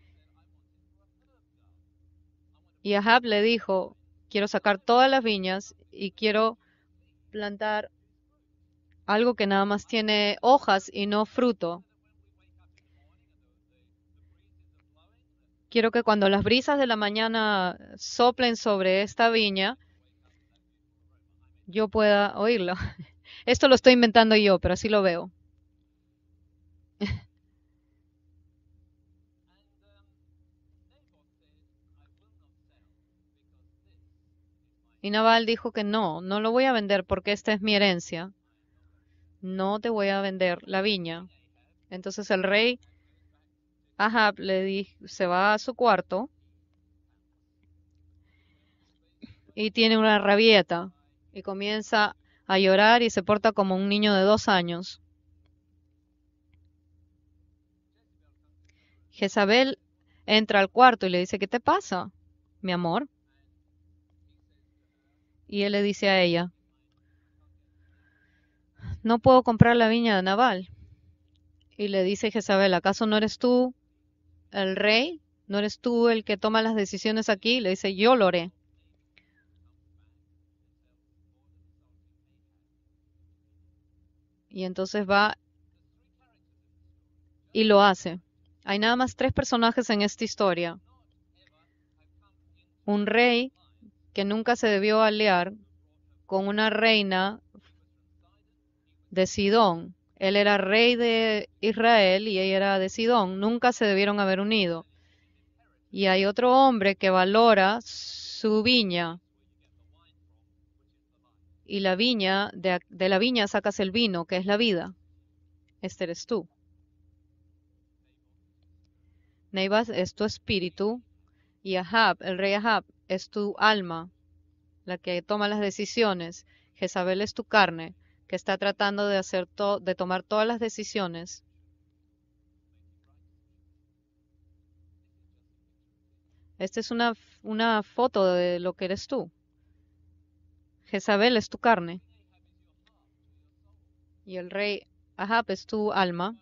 y Ahab le dijo, quiero sacar todas las viñas y quiero plantar algo que nada más tiene hojas y no fruto. Quiero que cuando las brisas de la mañana soplen sobre esta viña, yo pueda oírlo. Esto lo estoy inventando yo, pero así lo veo. Y Naval dijo que no, no lo voy a vender porque esta es mi herencia. No te voy a vender la viña. Entonces el rey Ahab le se va a su cuarto y tiene una rabieta y comienza a llorar y se porta como un niño de dos años. Jezabel entra al cuarto y le dice, ¿qué te pasa, mi amor? Y él le dice a ella, no puedo comprar la viña de Naval. Y le dice Jezabel, ¿acaso no eres tú el rey? ¿No eres tú el que toma las decisiones aquí? Le dice, yo lo haré. Y entonces va y lo hace. Hay nada más tres personajes en esta historia. Un rey que nunca se debió aliar con una reina de Sidón. Él era rey de Israel y ella era de Sidón. Nunca se debieron haber unido. Y hay otro hombre que valora su viña. Y la viña, de, la viña sacas el vino, que es la vida. Este eres tú. Neivas es tu espíritu. Y Ahab, el rey Ahab, es tu alma la que toma las decisiones, Jezabel es tu carne que está tratando de, hacer de tomar todas las decisiones. Esta es una, una foto de lo que eres tú. Jezabel es tu carne. Y el rey Ahab es tu alma.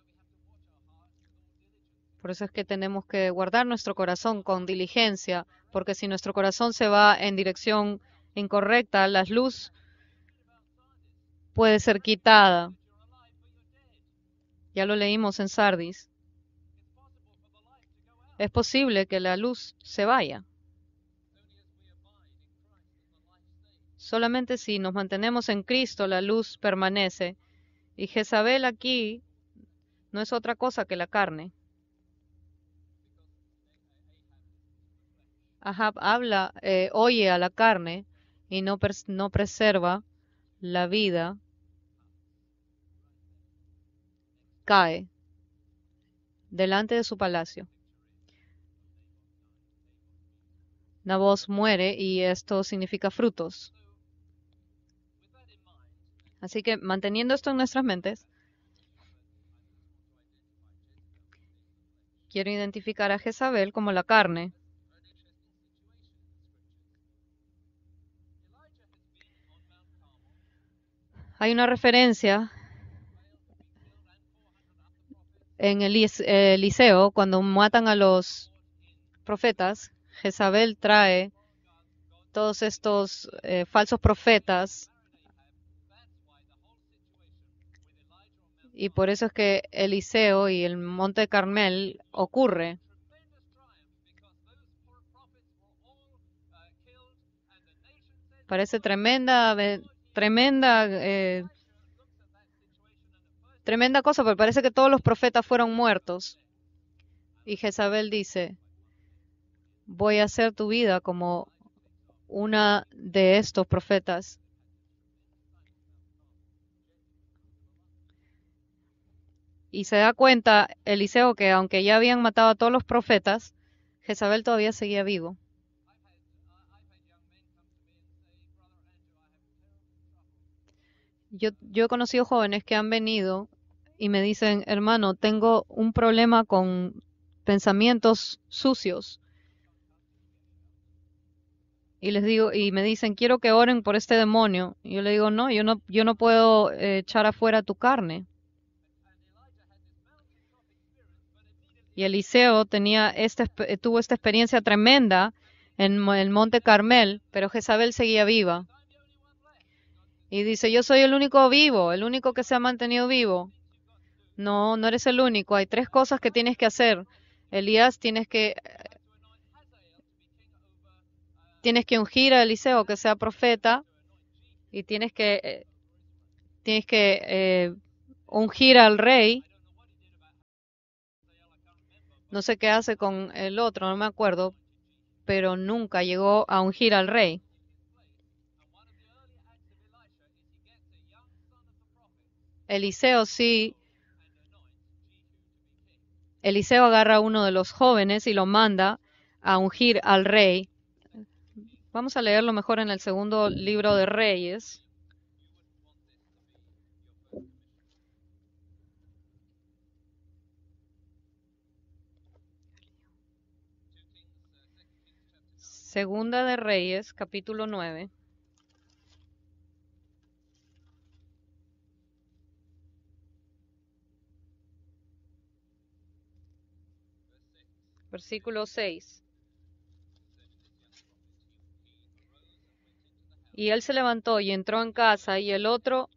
Por eso es que tenemos que guardar nuestro corazón con diligencia, porque si nuestro corazón se va en dirección incorrecta, la luz puede ser quitada. Ya lo leímos en Sardis. Es posible que la luz se vaya. Solamente si nos mantenemos en Cristo, la luz permanece. Y Jezabel aquí no es otra cosa que la carne. Ahab habla, eh, oye a la carne y no, no preserva la vida, cae delante de su palacio. voz muere y esto significa frutos. Así que manteniendo esto en nuestras mentes, quiero identificar a Jezabel como la carne Hay una referencia en el eh, Eliseo, cuando matan a los profetas, Jezabel trae todos estos eh, falsos profetas. Y por eso es que Eliseo y el Monte Carmel ocurre. Parece tremenda Tremenda, eh, tremenda cosa, pero parece que todos los profetas fueron muertos. Y Jezabel dice, voy a hacer tu vida como una de estos profetas. Y se da cuenta Eliseo que aunque ya habían matado a todos los profetas, Jezabel todavía seguía vivo. Yo, he conocido jóvenes que han venido y me dicen, hermano, tengo un problema con pensamientos sucios. Y les digo, y me dicen, quiero que oren por este demonio. Y yo le digo, no, yo no, yo no puedo eh, echar afuera tu carne. Y Eliseo tenía este, tuvo esta experiencia tremenda en el Monte Carmel, pero Jezabel seguía viva y dice, yo soy el único vivo, el único que se ha mantenido vivo. No, no eres el único. Hay tres cosas que tienes que hacer. Elías, tienes que tienes que ungir a Eliseo que sea profeta y tienes que eh, tienes que eh, ungir al rey. No sé qué hace con el otro, no me acuerdo, pero nunca llegó a ungir al rey. Eliseo sí. Eliseo agarra a uno de los jóvenes y lo manda a ungir al rey. Vamos a leerlo mejor en el segundo libro de Reyes. Segunda de Reyes, capítulo 9. versículo 6. Y él se levantó y entró en casa y el otro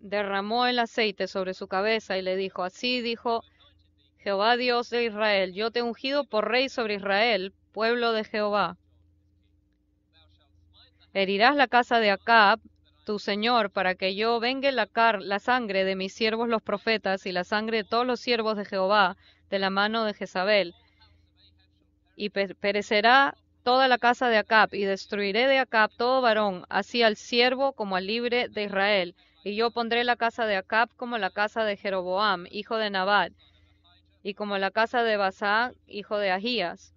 derramó el aceite sobre su cabeza y le dijo, así dijo Jehová Dios de Israel, yo te he ungido por rey sobre Israel, pueblo de Jehová. Herirás la casa de Acab, tu señor, para que yo vengue la, la sangre de mis siervos los profetas y la sangre de todos los siervos de Jehová de la mano de Jezabel, y perecerá toda la casa de Acab, y destruiré de Acab todo varón, así al siervo como al libre de Israel. Y yo pondré la casa de Acab como la casa de Jeroboam, hijo de Nabat, y como la casa de Basá, hijo de Ahías.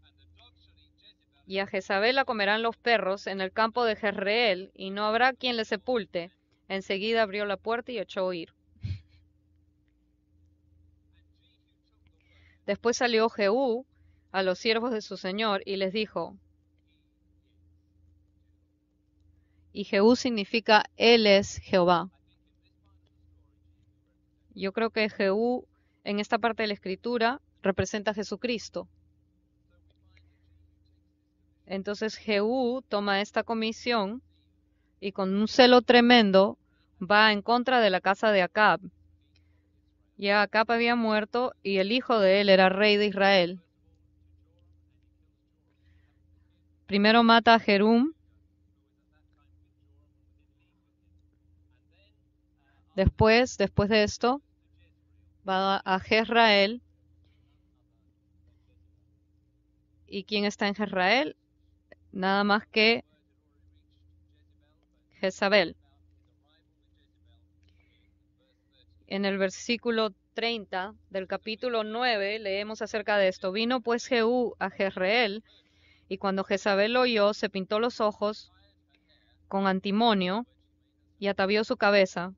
Y a Jezabel la comerán los perros en el campo de Jezreel, y no habrá quien le sepulte. Enseguida abrió la puerta y echó ir. Después salió Jehú, a los siervos de su señor y les dijo, y Jehú significa Él es Jehová. Yo creo que Jehú en esta parte de la escritura representa a Jesucristo. Entonces Jehú toma esta comisión y con un celo tremendo va en contra de la casa de Acab. Ya Acab había muerto y el hijo de él era rey de Israel. Primero mata a Jerum. Después, después de esto, va a Jezrael. ¿Y quién está en Jezrael? Nada más que Jezabel. En el versículo 30 del capítulo 9 leemos acerca de esto. Vino pues Jehú a Jezreel y cuando Jezabel lo oyó, se pintó los ojos con antimonio y atavió su cabeza.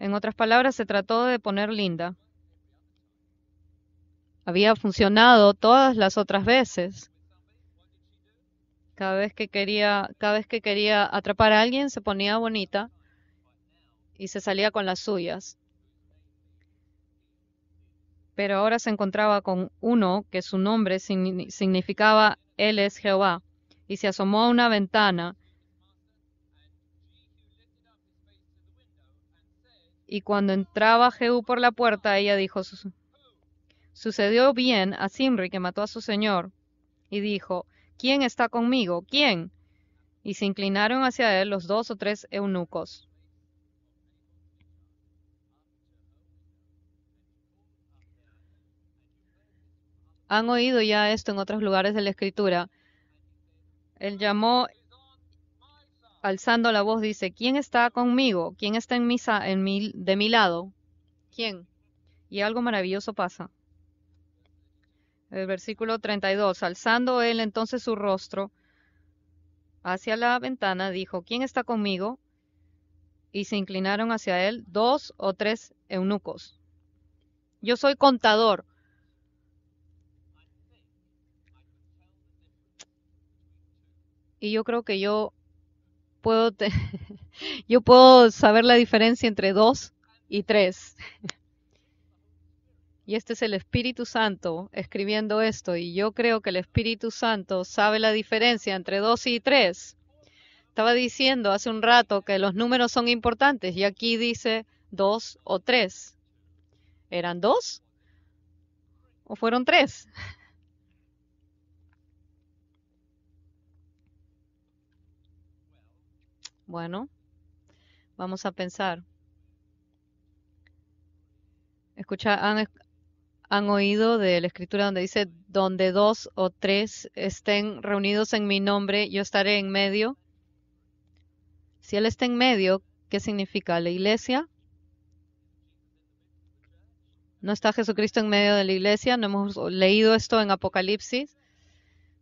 En otras palabras, se trató de poner linda. Había funcionado todas las otras veces. Cada vez que quería, cada vez que quería atrapar a alguien, se ponía bonita y se salía con las suyas. Pero ahora se encontraba con uno que su nombre significaba él es Jehová, y se asomó a una ventana. Y cuando entraba Jehú por la puerta, ella dijo, sucedió bien a Simri que mató a su señor, y dijo, ¿quién está conmigo? ¿quién? Y se inclinaron hacia él los dos o tres eunucos. Han oído ya esto en otros lugares de la escritura. Él llamó, alzando la voz, dice, ¿quién está conmigo? ¿Quién está en, misa, en de mi lado? ¿Quién? Y algo maravilloso pasa. El versículo 32, alzando él entonces su rostro hacia la ventana, dijo, ¿quién está conmigo? Y se inclinaron hacia él dos o tres eunucos. Yo soy contador y yo creo que yo puedo, yo puedo saber la diferencia entre dos y tres. Y este es el Espíritu Santo escribiendo esto. Y yo creo que el Espíritu Santo sabe la diferencia entre dos y tres. Estaba diciendo hace un rato que los números son importantes. Y aquí dice dos o tres. ¿Eran dos? ¿O fueron tres? Bueno, vamos a pensar. Escucha, han, han oído de la escritura donde dice, donde dos o tres estén reunidos en mi nombre, yo estaré en medio. Si Él está en medio, ¿qué significa? ¿La iglesia? ¿No está Jesucristo en medio de la iglesia? ¿No hemos leído esto en Apocalipsis?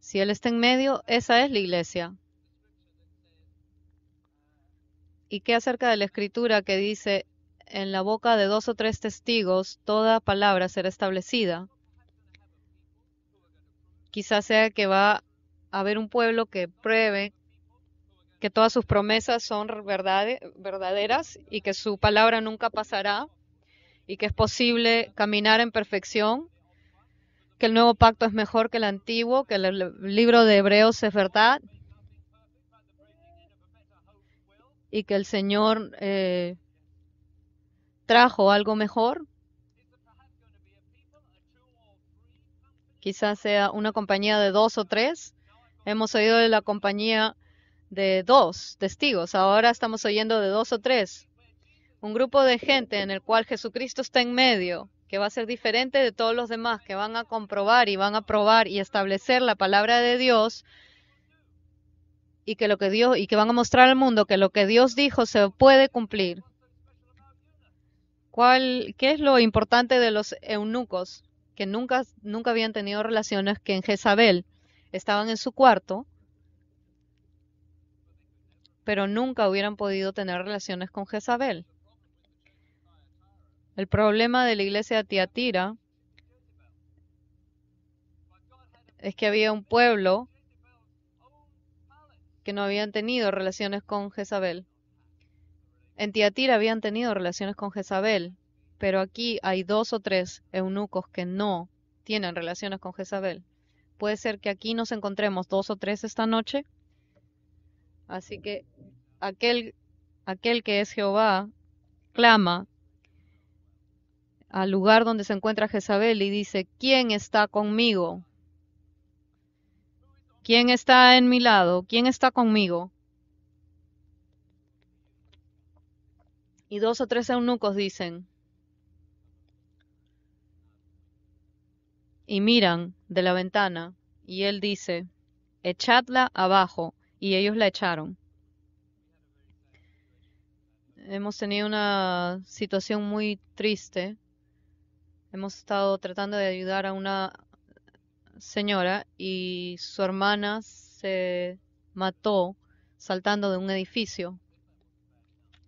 Si Él está en medio, esa es la iglesia. ¿Y qué acerca de la escritura que dice, en la boca de dos o tres testigos toda palabra será establecida? Quizás sea que va a haber un pueblo que pruebe que todas sus promesas son verdaderas y que su palabra nunca pasará y que es posible caminar en perfección, que el nuevo pacto es mejor que el antiguo, que el libro de Hebreos es verdad y que el Señor eh, trajo algo mejor. Quizás sea una compañía de dos o tres. Hemos oído de la compañía de dos testigos. Ahora estamos oyendo de dos o tres. Un grupo de gente en el cual Jesucristo está en medio, que va a ser diferente de todos los demás, que van a comprobar y van a probar y establecer la palabra de Dios y que lo que Dios y que van a mostrar al mundo que lo que Dios dijo se puede cumplir. ¿Cuál, ¿Qué es lo importante de los eunucos que nunca, nunca habían tenido relaciones, que en Jezabel estaban en su cuarto, pero nunca hubieran podido tener relaciones con Jezabel? El problema de la iglesia de Tiatira es que había un pueblo que no habían tenido relaciones con Jezabel. En Tiatira habían tenido relaciones con Jezabel, pero aquí hay dos o tres eunucos que no tienen relaciones con Jezabel. Puede ser que aquí nos encontremos dos o tres esta noche. Así que aquel, aquel que es Jehová clama al lugar donde se encuentra Jezabel y dice, ¿quién está conmigo? ¿Quién está en mi lado? ¿Quién está conmigo? Y dos o tres eunucos dicen, y miran de la ventana, y él dice, echadla abajo, y ellos la echaron. Hemos tenido una situación muy triste. Hemos estado tratando de ayudar a una señora y su hermana se mató saltando de un edificio.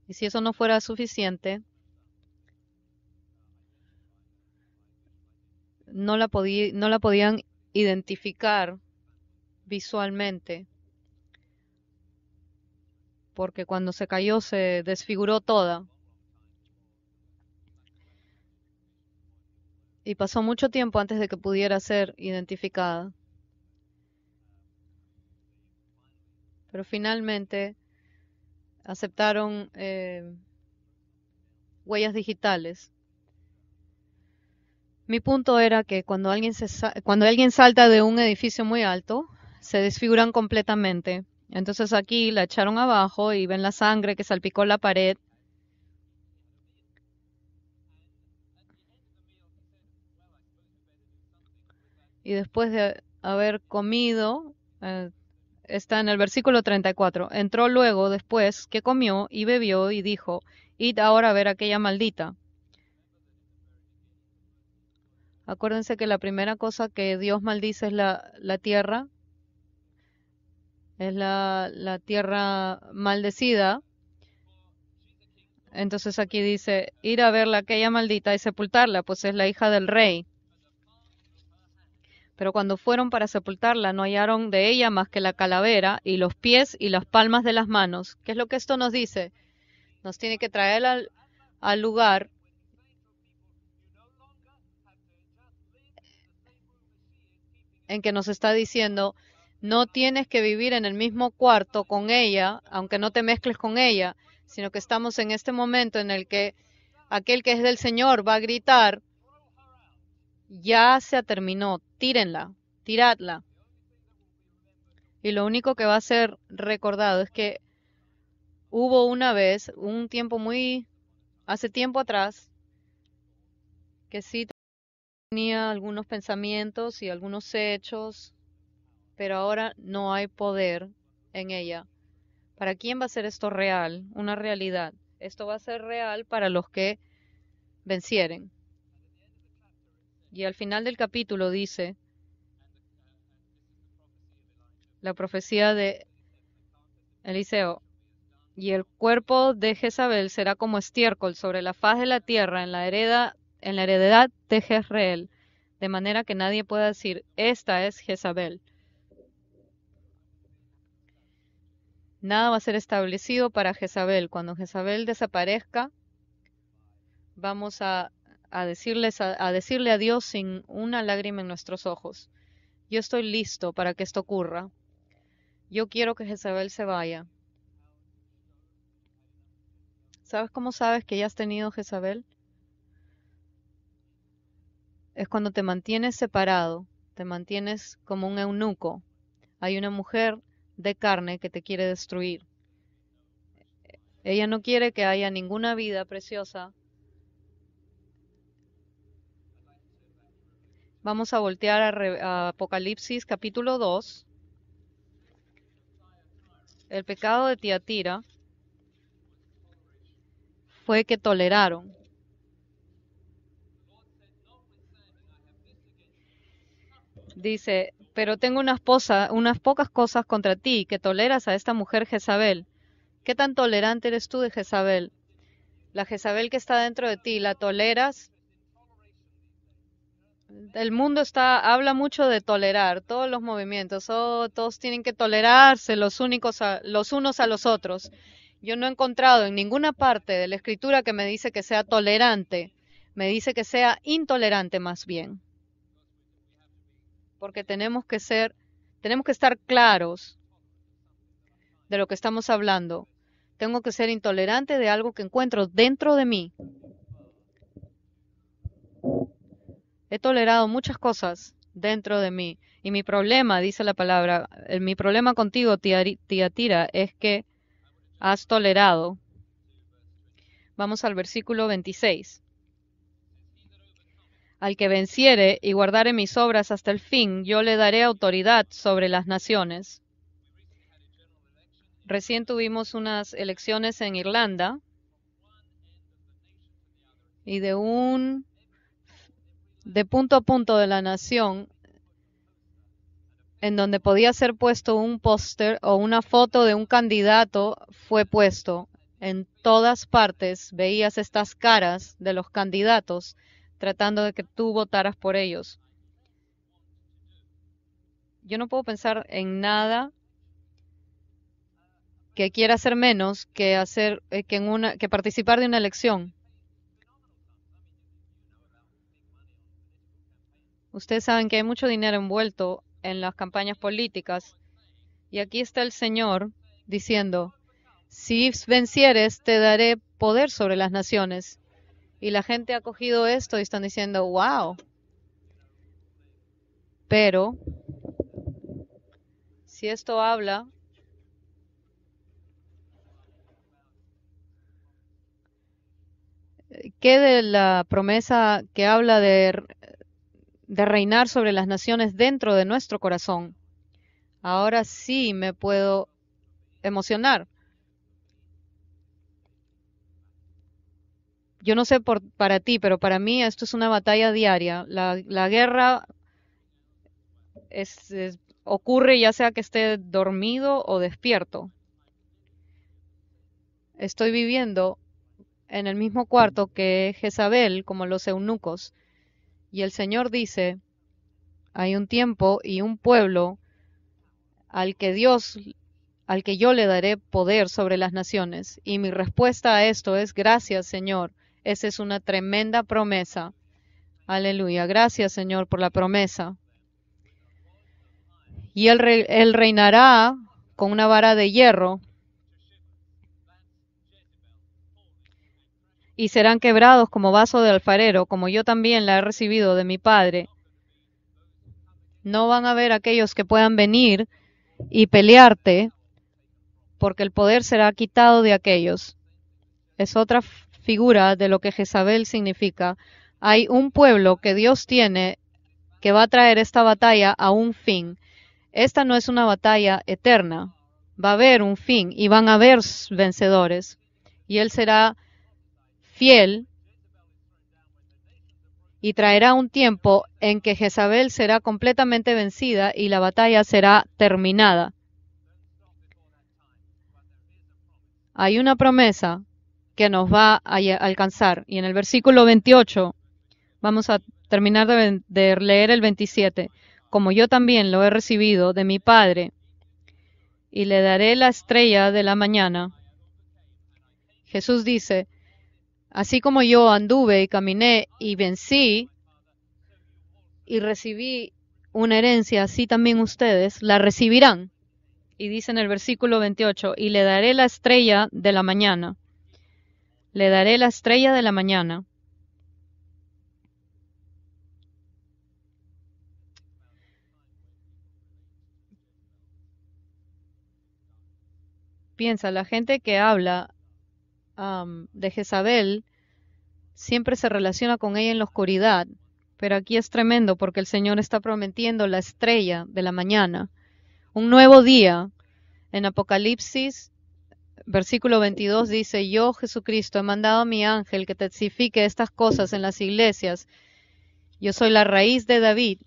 Y si eso no fuera suficiente, no la, no la podían identificar visualmente, porque cuando se cayó se desfiguró toda. y pasó mucho tiempo antes de que pudiera ser identificada. Pero finalmente aceptaron eh, huellas digitales. Mi punto era que cuando alguien, se cuando alguien salta de un edificio muy alto, se desfiguran completamente. Entonces aquí la echaron abajo y ven la sangre que salpicó la pared y después de haber comido, eh, está en el versículo 34, entró luego después que comió y bebió y dijo, id ahora a ver aquella maldita. Acuérdense que la primera cosa que Dios maldice es la, tierra, es la, tierra maldecida. Entonces aquí dice, ir a ver la aquella maldita y sepultarla, pues es la hija del rey. Pero cuando fueron para sepultarla, no hallaron de ella más que la calavera y los pies y las palmas de las manos. ¿Qué es lo que esto nos dice? Nos tiene que traer al, lugar eh, en que nos está diciendo, no tienes que vivir en el mismo cuarto con ella, aunque no te mezcles con ella, sino que estamos en este momento en el que aquel que es del Señor va a gritar, ya se ha terminó tírenla, tiradla. Y lo único que va a ser recordado es que hubo una vez, un tiempo muy, hace tiempo atrás, que sí tenía algunos pensamientos y algunos hechos, pero ahora no hay poder en ella. ¿Para quién va a ser esto real? Una realidad. Esto va a ser real para los que vencieren. Y al final del capítulo dice la profecía de Eliseo, y el cuerpo de Jezabel será como estiércol sobre la faz de la tierra en la en la heredad de Jezreel, de manera que nadie pueda decir, esta es Jezabel. Nada va a ser establecido para Jezabel. Cuando Jezabel desaparezca, vamos a a, decirles, a, decirle adiós sin una lágrima en nuestros ojos. Yo estoy listo para que esto ocurra. Yo quiero que Jezabel se vaya. ¿Sabes cómo sabes que ya has tenido Jezabel? Es cuando te mantienes separado, te mantienes como un eunuco. Hay una mujer de carne que te quiere destruir. Ella no quiere que haya ninguna vida preciosa Vamos a voltear a, Apocalipsis capítulo 2. El pecado de Tiatira fue que toleraron. Dice, pero tengo unas, unas pocas cosas contra ti, que toleras a esta mujer Jezabel. ¿Qué tan tolerante eres tú de Jezabel? La Jezabel que está dentro de ti, ¿la toleras? el mundo está, habla mucho de tolerar todos los movimientos, todos tienen que tolerarse los, únicos los unos a los otros. Yo no he encontrado en ninguna parte de la escritura que me dice que sea tolerante, me dice que sea intolerante más bien. Porque tenemos que ser, tenemos que estar claros de lo que estamos hablando. Tengo que ser intolerante de algo que encuentro dentro de mí He tolerado muchas cosas dentro de mí. Y mi problema, dice la palabra, mi problema contigo, tía, Tira, es que has tolerado. Vamos al versículo 26. Al que venciere y guardare mis obras hasta el fin, yo le daré autoridad sobre las naciones. Recién tuvimos unas elecciones en Irlanda y de un de punto a punto de la nación en donde podía ser puesto un póster o una foto de un candidato fue puesto. En todas partes veías estas caras de los candidatos tratando de que tú votaras por ellos. Yo no puedo pensar en nada que quiera hacer menos que hacer eh, que en una que participar de una elección. Ustedes saben que hay mucho dinero envuelto en las campañas políticas. Y aquí está el Señor diciendo, si vencieres, te daré poder sobre las naciones. Y la gente ha cogido esto y están diciendo, wow. Pero, si esto habla ¿qué de la promesa que habla de de reinar sobre las naciones dentro de nuestro corazón. Ahora sí me puedo emocionar. Yo no sé por, para ti, pero para mí esto es una batalla diaria. La, guerra ocurre ya sea que esté dormido o despierto. Estoy viviendo en el mismo cuarto que Jezabel, como los eunucos. Y el Señor dice, hay un tiempo y un pueblo al que Dios, al que yo le daré poder sobre las naciones. Y mi respuesta a esto es, gracias Señor, esa es una tremenda promesa. Aleluya, gracias Señor por la promesa. Y él, él reinará con una vara de hierro y serán quebrados como vaso de alfarero, como yo también la he recibido de mi Padre. No van a haber aquellos que puedan venir y pelearte, porque el poder será quitado de aquellos. Es otra figura de lo que Jezabel significa. Hay un pueblo que Dios tiene que va a traer esta batalla a un fin. Esta no es una batalla eterna. Va a haber un fin y van a haber vencedores. Y Él será fiel y traerá un tiempo en que Jezabel será completamente vencida y la batalla será terminada. Hay una promesa que nos va a alcanzar y en el versículo 28 vamos a terminar de, de leer el 27, como yo también lo he recibido de mi Padre y le daré la estrella de la mañana. Jesús dice, Así como yo anduve y caminé y vencí y recibí una herencia, así también ustedes la recibirán. Y dice en el versículo 28, y le daré la estrella de la mañana. Le daré la estrella de la mañana. Piensa, la gente que habla de Jezabel siempre se relaciona con ella en la oscuridad, pero aquí es tremendo porque el Señor está prometiendo la estrella de la mañana, un nuevo día. En Apocalipsis, versículo 22 dice, yo Jesucristo he mandado a mi ángel que testifique estas cosas en las iglesias. Yo soy la raíz de David,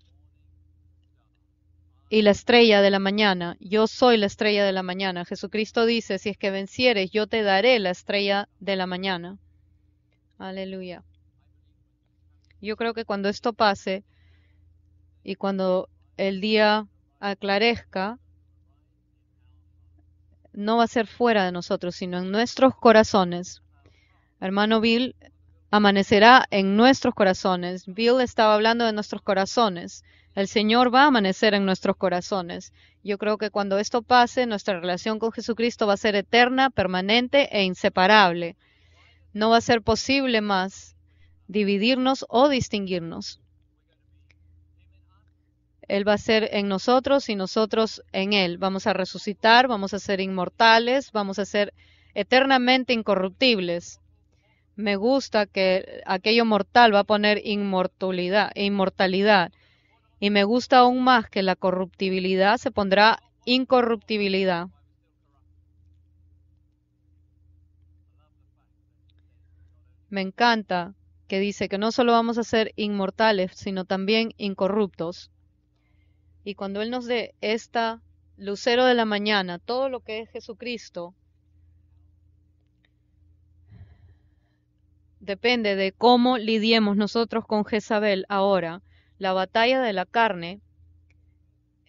y la estrella de la mañana. Yo soy la estrella de la mañana. Jesucristo dice, si es que vencieres, yo te daré la estrella de la mañana. Aleluya. Yo creo que cuando esto pase y cuando el día aclarezca, no va a ser fuera de nosotros, sino en nuestros corazones. Hermano Bill, amanecerá en nuestros corazones. Bill estaba hablando de nuestros corazones. El Señor va a amanecer en nuestros corazones. Yo creo que cuando esto pase, nuestra relación con Jesucristo va a ser eterna, permanente e inseparable. No va a ser posible más dividirnos o distinguirnos. Él va a ser en nosotros y nosotros en Él. Vamos a resucitar, vamos a ser inmortales, vamos a ser eternamente incorruptibles me gusta que aquello mortal va a poner inmortalidad, inmortalidad. Y me gusta aún más que la corruptibilidad se pondrá incorruptibilidad. Me encanta que dice que no solo vamos a ser inmortales, sino también incorruptos. Y cuando Él nos dé esta lucero de la mañana, todo lo que es Jesucristo, depende de cómo lidiemos nosotros con Jezabel ahora. La batalla de la carne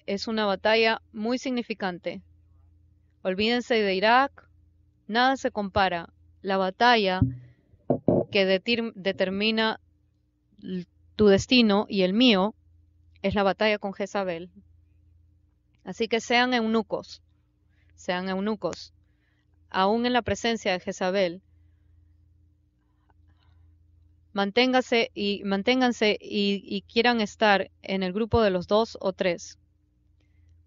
es una batalla muy significante. Olvídense de Irak, nada se compara. La batalla que determina tu destino y el mío es la batalla con Jezabel. Así que sean eunucos, sean eunucos. Aún en la presencia de Jezabel, Manténgase y manténganse y, y quieran estar en el grupo de los dos o tres,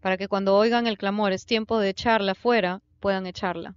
para que cuando oigan el clamor es tiempo de echarla fuera, puedan echarla.